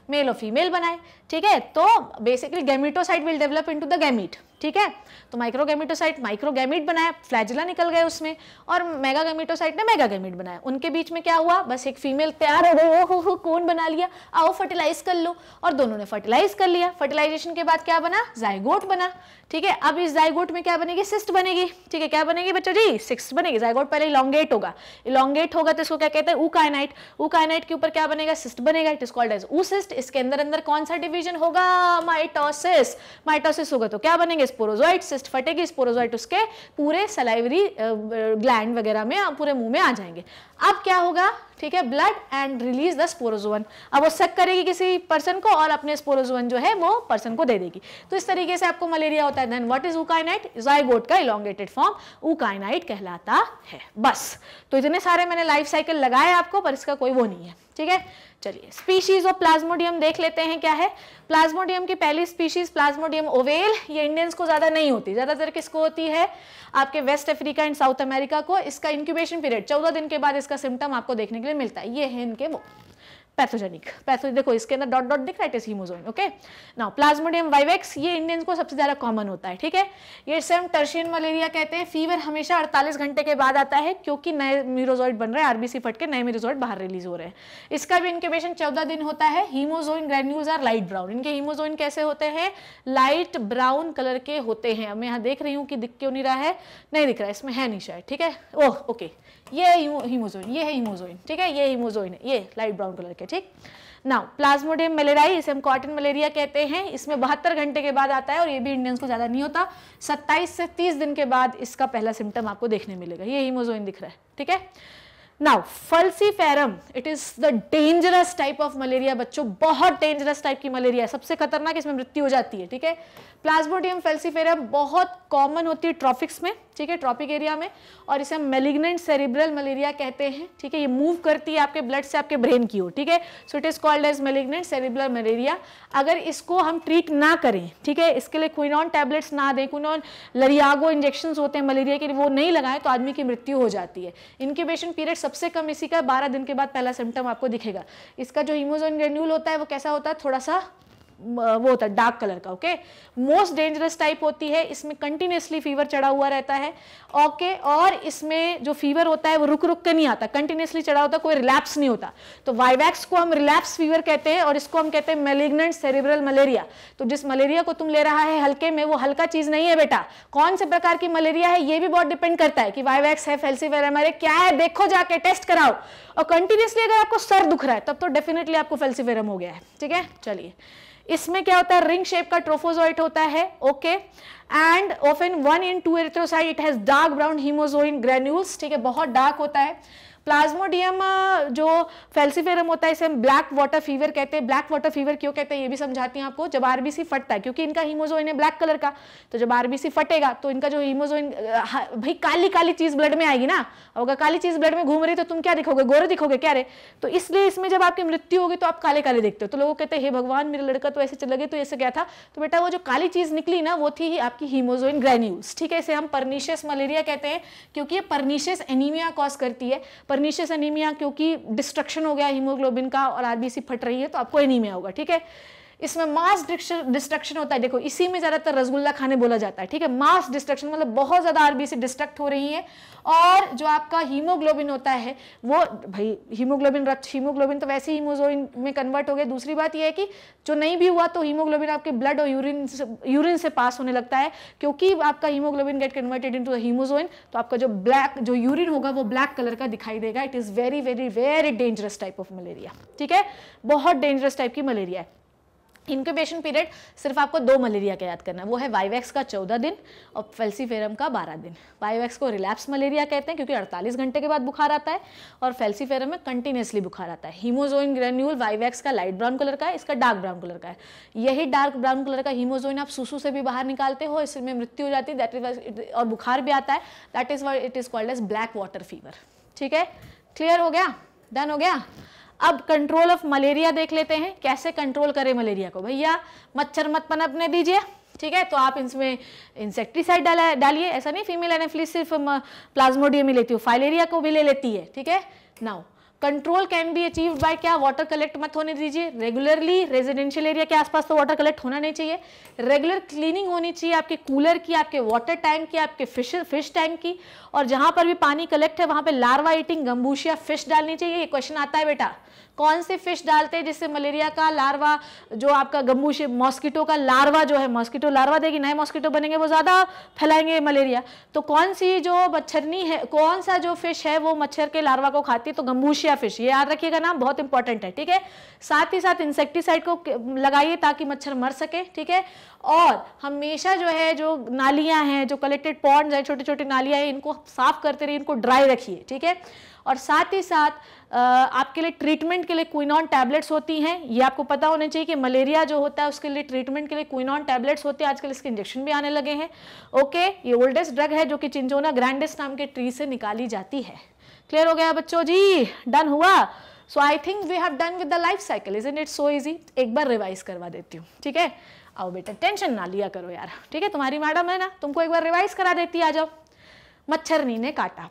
मेल और फीमेल बनाए ठीक है तो basically gametocyte will develop into the gamete ठीक है तो माइक्रोगेमिटोसाइट माइक्रोगेमिट बनाया फ्लैजिला निकल गए उसमें और मेगागेमेटोसाइट ने मेगागेमिट बनाया उनके बीच में क्या हुआ बस एक फीमेल तैयार हो गई ओ हो कौन बना लिया आओ फर्टिलाइज कर लो और दोनों ने फर्टिलाइज कर लिया फर्टिलाइजेशन के बाद क्या बना जायगोट बना ठीक है अब इस जायगोट में क्या बनेगी सिस्ट बनेगी ठीक है क्या बनेगी बच्चों जी सिक्स बनेगी जायगोट पहले इलांगेट होगा इलांगेट होगा तो इसको क्या कहते हैं ऊकाइनाइट ऊकाइनाइट के ऊपर क्या बनेगा सिस्ट बनेगा it is called as oocyst इसके अंदर अंदर कौन सा डिवीजन होगा माइटोसिस माइटोसिस होगा तो क्या बनेंगे स्पोरोजॉइड सिस्ट फटेगी स्पोरोजॉइड उसके पूरे सलाइवरी ग्लैंड वगैरह में पूरे मुंह में आ जाएंगे अब क्या होगा ठीक है blood and release the sporozoite अब वो सक करेगी किसी पर्सन को और अपने स्पोरोजोन जो है वो पर्सन को दे देगी तो इस तरीके से आपको मलेरिया होता है then what is ookinete zygote का इलोंगेटेड फॉर्म उकाइनाइट कहलाता है बस तो इतने सारे मैंने लाइफ साइकिल लगाए आपको पर इसका कोई वो नहीं है ठीक है चलिए स्पीशीज ऑफ प्लाज्मोडियम देख लेते हैं क्या है प्लाज्मोडियम की पहली स्पीशीज प्लाज्मोडियम ओवेल ये इंडियंस को ज़्यादा नहीं होती ज़्यादातर किसको होती है आपके West Africa and South America को इसका इंक्यूबेशन पीरियड चौदह दिन के बाद इसका सिम्टम आपको देखने के लिए मिलता है ये है इनके वो पैथोजेनिक पैथो देखो इसके अंदर डॉट डॉट दिख रहा है it is hemozoin okay now Plasmodium vivax ये इंडियंस को सबसे ज़्यादा कॉमन होता है ठीक है ये सेम टर्शियन मलेरिया कहते हैं फीवर हमेशा 48 घंटे के बाद आता है क्योंकि नए म्यूरोजॉइड बन रहे हैं आरबीसी फट के नए म्यूरोजॉइड बाहर रिलीज हो रहे हैं इसका भी इनक्यूबेशन चौदह दिन होता है hemozoin granules are light brown इनके हीमोजोइन कैसे होते हैं लाइट ब्राउन कलर के होते हैं मैं यहाँ देख रही हूँ कि दिख क्यों नहीं रहा है नहीं दिख रहा है इसमें है नहीं शायद ठीक है ओह ओके ये हीमोजोइन ये है हीमोजोइन ठीक है ये हीमोजोइन है ये लाइट ब्राउन कलर के ठीक नाउ प्लाज्मोडियम मेलेराई इसे हम कॉटन मलेरिया कहते हैं इसमें बहत्तर घंटे के बाद आता है और ये भी इंडियंस को ज़्यादा नहीं होता 27 से 30 दिन के बाद इसका पहला सिम्टम आपको देखने मिलेगा ये हीमोजोइन दिख रहा है ठीक है now falciparum it is the dangerous type of malaria बच्चों बहुत डेंजरस टाइप की मलेरिया है सबसे खतरनाक इसमें मृत्यु हो जाती है ठीक है प्लाज्मोडियम फेल्सीफेरम बहुत कॉमन होती है ट्रॉफिक्स में ठीक है ट्रॉपिक एरिया में और इसे हम मेलिग्नेंट सेरिब्रल मलेरिया कहते हैं ठीक है ये मूव करती है आपके ब्लड से आपके ब्रेन की ओर ठीक है so it is called as malignant cerebral malaria अगर इसको हम ट्रीट ना करें ठीक है इसके लिए क्विनॉन टैबलेट्स ना दें क्विनॉन लरियागो इंजेक्शन होते हैं मलेरिया के वो नहीं लगाएं तो आदमी की मृत्यु हो जाती है इनक्यूबेशन पीरियड सबसे कम इसी का बारह दिन के बाद पहला सिम्टम आपको दिखेगा इसका जो हीमोजोन ग्रेन्यूल होता है वो कैसा होता है थोड़ा सा वो होता है डार्क कलर का ओके मोस्ट डेंजरस टाइप होती है इसमें कंटिन्यूसली फीवर चढ़ा हुआ रहता है ओके okay? और इसमें जो फीवर होता है वो रुक रुक के नहीं आता कंटिन्यूसली चढ़ा होता कोई रिलैप्स नहीं होता तो वाइवैक्स को हम रिलैप्स फीवर कहते हैं और इसको हम कहते हैं मेलिग्नेंट सेरिब्रल मलेरिया तो जिस मलेरिया को तुम ले रहा है हल्के में वो हल्का चीज नहीं है बेटा कौन से प्रकार की मलेरिया है ये भी बहुत डिपेंड करता है कि वाइवैक्स है फेल्सीवेर एमआरए क्या है देखो जाके टेस्ट कराओ और कंटिन्यूसली अगर आपको सर दुख रहा है तब तो डेफिनेटली आपको फेल्सीवेरम हो गया है ठीक है चलिए इसमें क्या होता है रिंग शेप का ट्रोफोजोइट होता है okay and of in one in two erythrocyte it has dark brown hemozoin granules ठीक है बहुत डार्क होता है प्लाज्मोडियम जो फेल्सिफेरम होता है इसे हम ब्लैक वाटर फीवर कहते हैं ब्लैक वाटर फीवर क्यों कहते हैं ये भी समझाती हैं आपको जब आरबीसी फटता है क्योंकि इनका हीमोजोइन है ब्लैक कलर का तो जब आरबीसी फटेगा तो इनका जो हीमोजोइन भाई काली काली चीज ब्लड में आएगी ना अगर काली चीज ब्लड में घूम रही तो तुम क्या दिखोगे गोरे दिखोगे क्या रे तो इसलिए इसमें जब आपकी मृत्यु होगी तो आप काले काले देखते हो तो लोग कहते हैं भगवान मेरा लड़का तो ऐसे चले गए तो ऐसे क्या था तो बेटा वो जो काली चीज निकली ना वो थी आपकी हीमोजोइन ग्रेन्यूल्स ठीक है इसे हम परनीशियस मलेरिया कहते हैं क्योंकि ये परनीशियस एनीमिया कॉज करती है परनीशियस एनीमिया क्योंकि डिस्ट्रक्शन हो गया हीमोग्लोबिन का और आरबीसी फट रही है तो आपको एनीमिया होगा ठीक है इसमें मास डिस्ट्रक्शन होता है देखो इसी में ज़्यादातर रसगुल्ला खाने बोला जाता है ठीक है मास डिस्ट्रक्शन मतलब बहुत ज़्यादा आरबीसी डिस्ट्रक्ट हो रही है और जो आपका हीमोग्लोबिन होता है वो भाई हीमोग्लोबिन रक्त हीमोग्लोबिन तो वैसे हीमोजोइन में कन्वर्ट हो गया दूसरी बात यह है कि जो नहीं भी हुआ तो हीमोग्लोबिन आपके ब्लड और यूरिन यूरिन से पास होने लगता है क्योंकि आपका hemoglobin get converted into hemozoin तो आपका जो ब्लैक जो यूरिन होगा वो ब्लैक कलर का दिखाई देगा it is very very very dangerous type of malaria ठीक है बहुत डेंजरस टाइप की मलेरिया है इंक्यूबेशन पीरियड सिर्फ आपको दो मलेरिया का याद करना है वो है वाईवैक्स का चौदह दिन और फेल्सीफेरम का बारह दिन वाईवैक्स को रिलैप्स मलेरिया कहते हैं क्योंकि अड़तालीस घंटे के बाद बुखार आता है और फेल्सीफेरम में कंटिन्यूसली बुखार आता है हीमोजोइन ग्रेन्यूल वाईवैक्स का लाइट ब्राउन कलर का है इसका डार्क ब्राउन कलर का है यही डार्क ब्राउन कलर का हीमोजोइन आप सुसू से भी बाहर निकालते हो इसमें मृत्यु हो जाती है दैट इज और बुखार भी आता है that is it is called as black water fever ठीक है क्लियर हो गया डन हो गया अब कंट्रोल ऑफ मलेरिया देख लेते हैं कैसे कंट्रोल करें मलेरिया को भैया मच्छर मत पनपने दीजिए ठीक है तो आप इसमें इंसेक्टिसाइड डाला डालिए ऐसा नहीं फीमेल एनेफिलिस सिर्फ प्लाज्मोडियम ही लेती हो फाइलेरिया को भी ले लेती है ठीक है now control can be achieve by क्या वाटर कलेक्ट मत होने दीजिए रेगुलरली रेजिडेंशियल एरिया के आसपास तो वाटर कलेक्ट होना नहीं चाहिए रेगुलर क्लीनिंग होनी चाहिए आपके कूलर की आपके वाटर टैंक की आपके फिश फिश टैंक की और जहां पर भी पानी कलेक्ट है वहां पर लार्वा ईटिंग गंबूशिया फिश डालनी चाहिए ये क्वेश्चन आता है बेटा कौन सी फिश डालते हैं जिससे मलेरिया का लार्वा जो आपका गम्बू मॉस्किटो का लार्वा जो है मॉस्किटो लार्वा देगी नए मॉस्किटो बनेंगे वो ज़्यादा फैलाएंगे मलेरिया तो कौन सी जो मच्छरनी है कौन सा जो फिश है वो मच्छर के लार्वा को खाती है तो गम्बूशिया फिश ये याद रखिएगा नाम बहुत इंपॉर्टेंट है ठीक है साथ ही साथ इंसेक्टिसाइड को लगाइए ताकि मच्छर मर सके ठीक है और हमेशा जो है जो नालियाँ हैं जो कलेक्टेड पॉन्ड्स हैं छोटी छोटी नालियाँ हैं इनको साफ करते रहिए इनको ड्राई रखिए ठीक है और साथ ही साथ आपके लिए ट्रीटमेंट के लिए क्विनॉन टैबलेट्स होती हैं ये आपको पता होना चाहिए कि मलेरिया जो होता है उसके लिए ट्रीटमेंट के लिए क्विनॉन टैबलेट्स होते हैं आजकल इसके इंजेक्शन भी आने लगे हैं ओके ये ओल्डेस्ट ड्रग है जो कि चिंजोना ग्रैंडेस्ट नाम के ट्री से निकाली जाती है क्लियर हो गया बच्चों जी डन हुआ so I think we have done with the life cycle is in it so easy एक बार रिवाइज करवा देती हूँ ठीक है आओ बेटा टेंशन ना लिया करो यार ठीक है तुम्हारी मैडम है ना तुमको एक बार रिवाइज करा देती आ जाओ नहीं ने काटा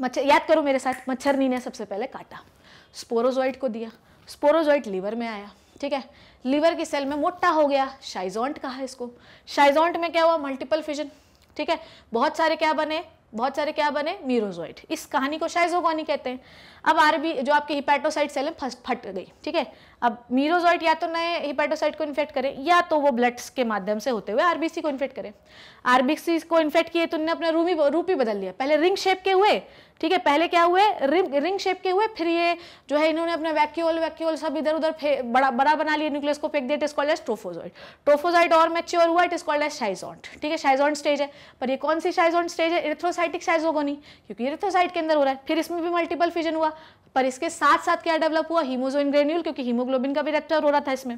मच्छर याद करो मेरे साथ मच्छरनी ने सबसे पहले काटा स्पोरोजॉइट को दिया स्पोरोजॉइट लीवर में आया ठीक है लीवर की सेल में मोटा हो गया शाइजोंट कहा इसको शाइजोंट में क्या हुआ मल्टीपल फिजन ठीक है बहुत सारे क्या बने बहुत सारे क्या बने मीरोजॉइट इस कहानी को शाइजोगोनी कहते हैं अब आरबी जो आपकी हिपैटोसाइट सेल है फट गई ठीक है अब मीरोजॉइट या तो नए हिपैटोसाइट को इन्फेक्ट करें या तो वो ब्लड्स के माध्यम से होते हुए आरबीसी को इन्फेक्ट करें आरबीसी को इन्फेक्ट किए तो उन्होंने अपना रूमी रूप ही बदल लिया पहले रिंग शेप के हुए ठीक है पहले क्या हुए रिंग रिंग शेप के हुए फिर ये जो है इन्होंने अपना वैक्यूल वैक्यूल सब इधर उधर बड़ा बड़ा बना लिया न्यूक्लियस को फेंक दिया it is called as trophozoite trophozoite और मैच्योर हुआ it is called as schizont ठीक है शाइजॉन्ट स्टेज है पर ये कौन सी शाइजॉन्ट स्टेज है इरेथ्रोसाइटिक शाइजोगोनी क्योंकि इरेथ्रोसाइट के अंदर हो रहा है फिर इसमें भी मल्टीपल फिजन हुआ पर इसके साथ साथ क्या डेवलप हुआ हीमोजोइन ग्रेन्यूल क्योंकि हीमोग्लोबिन का भी रेक्टर हो रहा था इसमें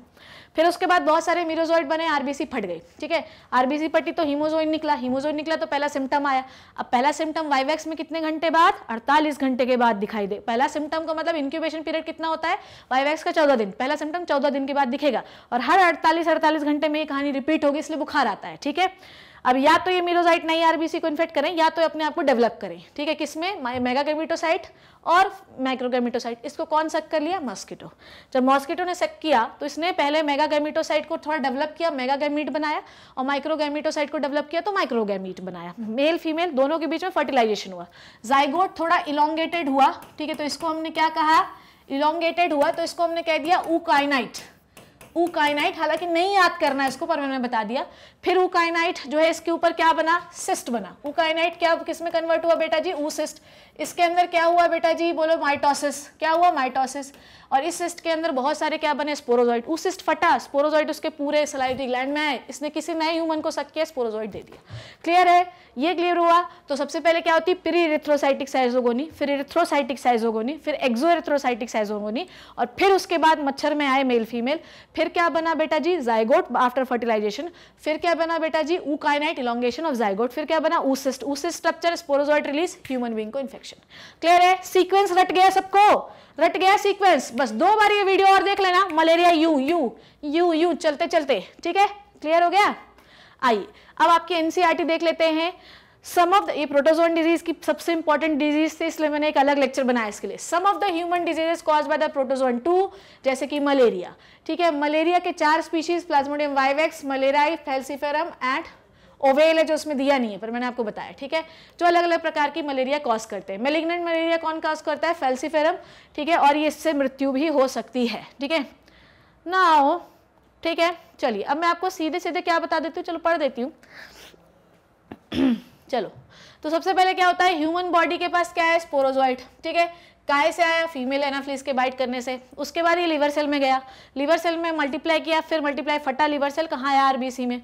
फिर उसके बाद बहुत सारे मीरोजोइड बने आरबीसी फट गई ठीक है आरबीसी फटी तो हीमोजोइन निकला हीमोजोइन निकला तो पहला सिम्टम आया अब पहला सिम्टम वाइवैक्स में कितने घंटे बाद अड़तालीस घंटे के बाद दिखाई दे पहला सिम्टम का मतलब इंक्यूबेशन पीरियड कितना होता है वाइवैक्स का चौदह दिन पहला सिम्टम चौदह दिन के बाद दिखेगा और हर अड़तालीस अड़तालीस घंटे में ये कहानी रिपीट होगी इसलिए बुखार आता है ठीक है अब या तो ये मीरोसाइट नई आरबीसी को इन्फेक्ट करें या तो अपने आप को डेवलप करें ठीक है किसमें मेगागेमिटोसाइट और माइक्रोगेमिटोसाइट इसको कौन सक कर लिया मॉस्किटो जब मॉस्किटो ने सक किया तो इसने पहले मेगागेमिटोसाइट को थोड़ा डेवलप किया मेगागेमीट बनाया और माइक्रोगेमिटोसाइट को डेवलप किया तो माइक्रोगेमीट बनाया मेल फीमेल दोनों के बीच में फर्टिलाइजेशन हुआ जाइगोट थोड़ा इलोंगेटेड हुआ ठीक है तो इसको हमने क्या कहा इलोंगेटेड हुआ तो इसको हमने कह दिया ऊकाइनाइट काइनाइट हालांकि नहीं याद करना इसको पर मैंने बता दिया फिर उकाइनाइट जो है इसके ऊपर क्या बना सिस्ट बना उकाइनाइट क्या किसमें कन्वर्ट हुआ बेटा जी ऊ सिस्ट इसके अंदर क्या हुआ बेटा जी बोलो माइटोसिस क्या हुआ माइटोसिस और इस सिस्ट के अंदर बहुत सारे क्या बने स्पोरोजॉइड उस सिस्ट फटा स्पोरोजॉइड उसके पूरे सलाइटी ग्लैंड में आए इसने किसी नए ह्यूमन को सक किया स्पोरोजॉइड दे दिया क्लियर है ये क्लियर हुआ तो सबसे पहले क्या होती है प्री इरिथ्रोसाइटिक साइजोगोनी फिर इरिथ्रोसाइटिक साइजोगोनी फिर एक्जोरिथ्रोसाइटिक साइजोगोनी और फिर उसके बाद मच्छर में आए मेल फीमेल फिर क्या बना बेटा जी जायगोट आफ्टर फर्टिलाइजेशन फिर क्या बना बेटा जी काइनाइट इलांगेशन ऑफ जायगोट फिर क्या बना oocyst oocyst structure sporozoite release human being को इन्फेक्शन सेक्शन क्लियर है सीक्वेंस रट गया सबको रट गया सीक्वेंस बस दो बार ये वीडियो और देख लेना मलेरिया यू यू यू यू चलते चलते ठीक है क्लियर हो गया आइए अब आपके एनसीईआरटी e देख लेते हैं सम ऑफ द ये प्रोटोजोन डिजीज की सबसे इंपॉर्टेंट डिजीज थी इसलिए मैंने एक अलग लेक्चर बनाया इसके लिए some of the human diseases caused by the protozoan too जैसे कि मलेरिया ठीक है मलेरिया के चार species Plasmodium vivax malariae falciparum and ovale है जो उसमें दिया नहीं है पर मैंने आपको बताया ठीक है जो अलग अलग प्रकार की मलेरिया कॉज करते हैं मेलिग्नेंट मलेरिया कौन कॉज करता है फेल्सीफेरम ठीक है और ये इससे मृत्यु भी हो सकती है ठीक है नाओ ठीक है चलिए अब मैं आपको सीधे सीधे क्या बता देती हूँ चलो पढ़ देती हूँ चलो तो सबसे पहले क्या होता है ह्यूमन बॉडी के पास क्या है स्पोरोजॉइट ठीक है काय से आया फीमेल एनाफ्लिस के बाइट करने से उसके बाद ये लीवर सेल में गया लीवर सेल में मल्टीप्लाई किया फिर मल्टीप्लाई फटा लीवर सेल कहाँ आया आरबीसी में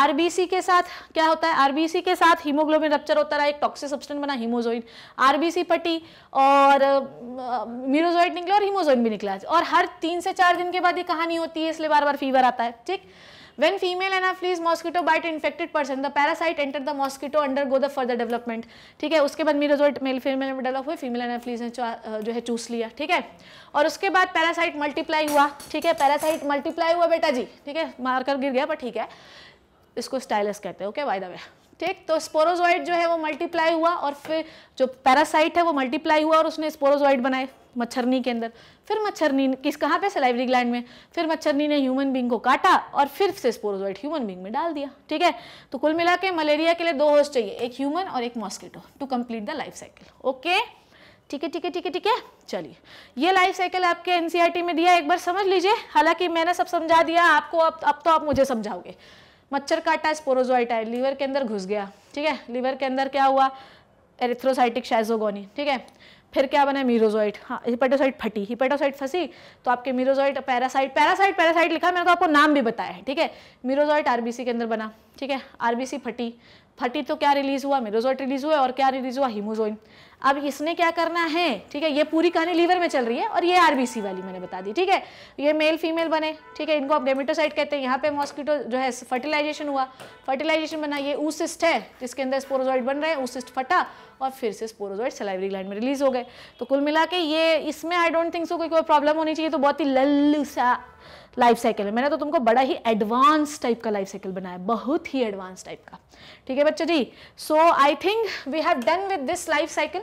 आरबीसी के साथ क्या होता है आरबीसी के साथ हीमोग्लोबिन रप्चर होता रहा एक टॉक्सिक सब्सटेंट बना हीमोजोइड आरबीसी फटी और मीरोजोइड निकला और हीमोजोइड भी निकला और हर तीन से चार दिन के बाद ये कहानी होती है इसलिए बार बार फीवर आता है ठीक When female anopheles mosquito bite infected person, the parasite enter the mosquito undergo the further development. ठीक है उसके बाद मीरोजोइट मेल फीमेल में डेवलप हुई फीमेल एनाफ्लीज ने जो है चूस लिया ठीक है और उसके बाद पैरासाइट मल्टीप्लाई हुआ ठीक है पैरासाइट मल्टीप्लाई हुआ बेटा जी ठीक है मारकर गिर गया पर ठीक है इसको स्टाइलस कहते हैं ओके वाई द वे ठीक तो स्पोरोजॉइड जो है वो मल्टीप्लाई हुआ और फिर जो पैरासाइट है वो मल्टीप्लाई हुआ और उसने स्पोरोजॉइड बनाए मच्छरनी के अंदर फिर मच्छरनी किस कहाँ पे सलाइवरी ग्लैंड में फिर मच्छरनी ने ह्यूमन बींग को काटा और फिर से स्पोरोजोइट ह्यूमन बींग में डाल दिया ठीक है तो कुल मिला के मलेरिया के लिए दो होस्ट चाहिए एक ह्यूमन और एक mosquito to complete the life cycle okay ठीक है ठीक है ठीक है ठीक है चलिए ये लाइफ साइकिल आपके एनसीईआरटी e में दिया एक बार समझ लीजिए हालांकि मैंने सब समझा दिया आपको अब अब तो आप मुझे समझाओगे मच्छर काटा स्पोरोजोइट आए लीवर के अंदर घुस गया ठीक है लीवर के अंदर क्या हुआ एरिथ्रोसाइटिक शाइजोगोनी ठीक है फिर क्या बना मीरोजोइट हाँ हिपेटोसाइट फटी हिपेटोसाइट फंसी तो आपके मीरोजोइट पैरासाइट पैरासाइट पैरासाइट लिखा मैंने तो आपको नाम भी बताया है ठीक है मीरोजोइट आरबीसी के अंदर बना ठीक है आरबीसी फटी फटी तो क्या रिलीज हुआ मेरोजोइट रिलीज हुआ और क्या रिलीज हुआ हिमोजोइन अब इसने क्या करना है ठीक है ये पूरी कहानी लीवर में चल रही है और ये आरबीसी वाली मैंने बता दी ठीक है ये मेल फीमेल बने ठीक है इनको आप गेमेटोसाइट कहते हैं यहाँ पे मॉस्किटो जो है फर्टिलाइजेशन हुआ फर्टिलाइजेशन बना ये ऊसिस्ट है जिसके अंदर स्पोरोजॉइड बन रहे हैं ऊसिस्ट फटा और फिर से स्पोरोजॉइड सलाइवरी ग्लैंड में रिलीज हो गए तो कुल मिला के ये इसमें आई डोंट थिंक सो कोई कोई प्रॉब्लम होनी चाहिए तो बहुत ही लल्लू सा लाइफ साइकिल है मैंने तो तुमको बड़ा ही एडवांस टाइप का लाइफ साइकिल बनाया बहुत ही एडवांस टाइप का ठीक है बच्चे जी so I think we have done with this life cycle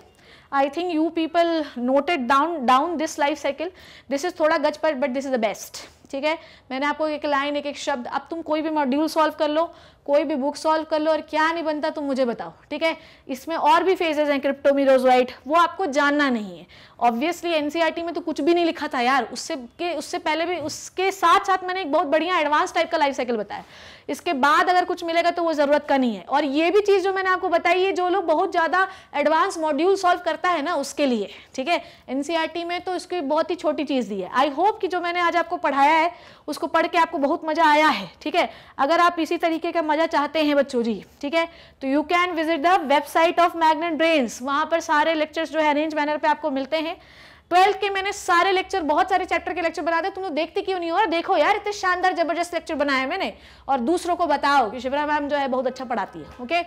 I think you people noted down down this life cycle this is थोड़ा गच पर but this is the best ठीक है मैंने आपको एक लाइन एक एक शब्द अब तुम कोई भी मॉड्यूल सॉल्व कर लो कोई भी बुक सॉल्व कर लो और क्या नहीं बनता तुम मुझे बताओ ठीक है इसमें और भी फेजेज हैं वाइट वो आपको जानना नहीं है ऑब्वियसली एनसीईआरटी e में तो कुछ भी नहीं लिखा था यार उससे के उससे पहले भी उसके साथ साथ मैंने एक बहुत बढ़िया एडवांस टाइप का लाइफ साइकिल बताया इसके बाद अगर कुछ मिलेगा तो वो ज़रूरत का नहीं है और ये भी चीज़ जो मैंने आपको बताई है जो लोग बहुत ज़्यादा एडवांस मॉड्यूल सॉल्व करता है ना उसके लिए ठीक है एनसीईआरटी e में तो इसकी बहुत ही छोटी चीज़ दी है आई होप कि जो मैंने आज आपको पढ़ाया है उसको पढ़ के आपको बहुत मज़ा आया है ठीक है अगर आप इसी तरीके का मजा चाहते हैं बच्चों जी ठीक है तो you can visit the website of Magnet Brains वहां पर सारे लेक्चर्स जो है अरेंज मैनर पे आपको मिलते हैं ट्वेल्थ के मैंने सारे लेक्चर बहुत सारे चैप्टर के लेक्चर बनाते तुम लोग देखते क्यों नहीं हो और देखो यार इतने शानदार जबरदस्त लेक्चर बनाया मैंने और दूसरों को बताओ कि शिवरा मैम जो है बहुत अच्छा पढ़ाती है ओके okay?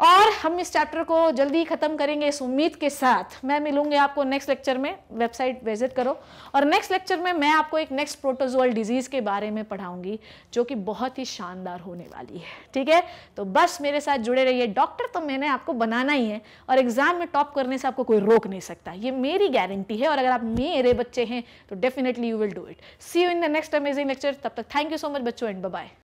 और हम इस चैप्टर को जल्दी ख़त्म करेंगे इस उम्मीद के साथ मैं मिलूंगी आपको नेक्स्ट लेक्चर में वेबसाइट विजिट करो और नेक्स्ट लेक्चर में मैं आपको एक नेक्स्ट प्रोटोजोअल डिजीज़ के बारे में पढ़ाऊंगी जो कि बहुत ही शानदार होने वाली है ठीक है तो बस मेरे साथ जुड़े रहिए डॉक्टर तो मैंने आपको बनाना ही है और एग्ज़ाम में टॉप करने से आपको कोई रोक नहीं सकता ये मेरी गारंटी है और अगर आप मेरे बच्चे हैं तो definitely you will do it see you in the next amazing lecture तब तक थैंक यू सो मच बच्चों एंड बाय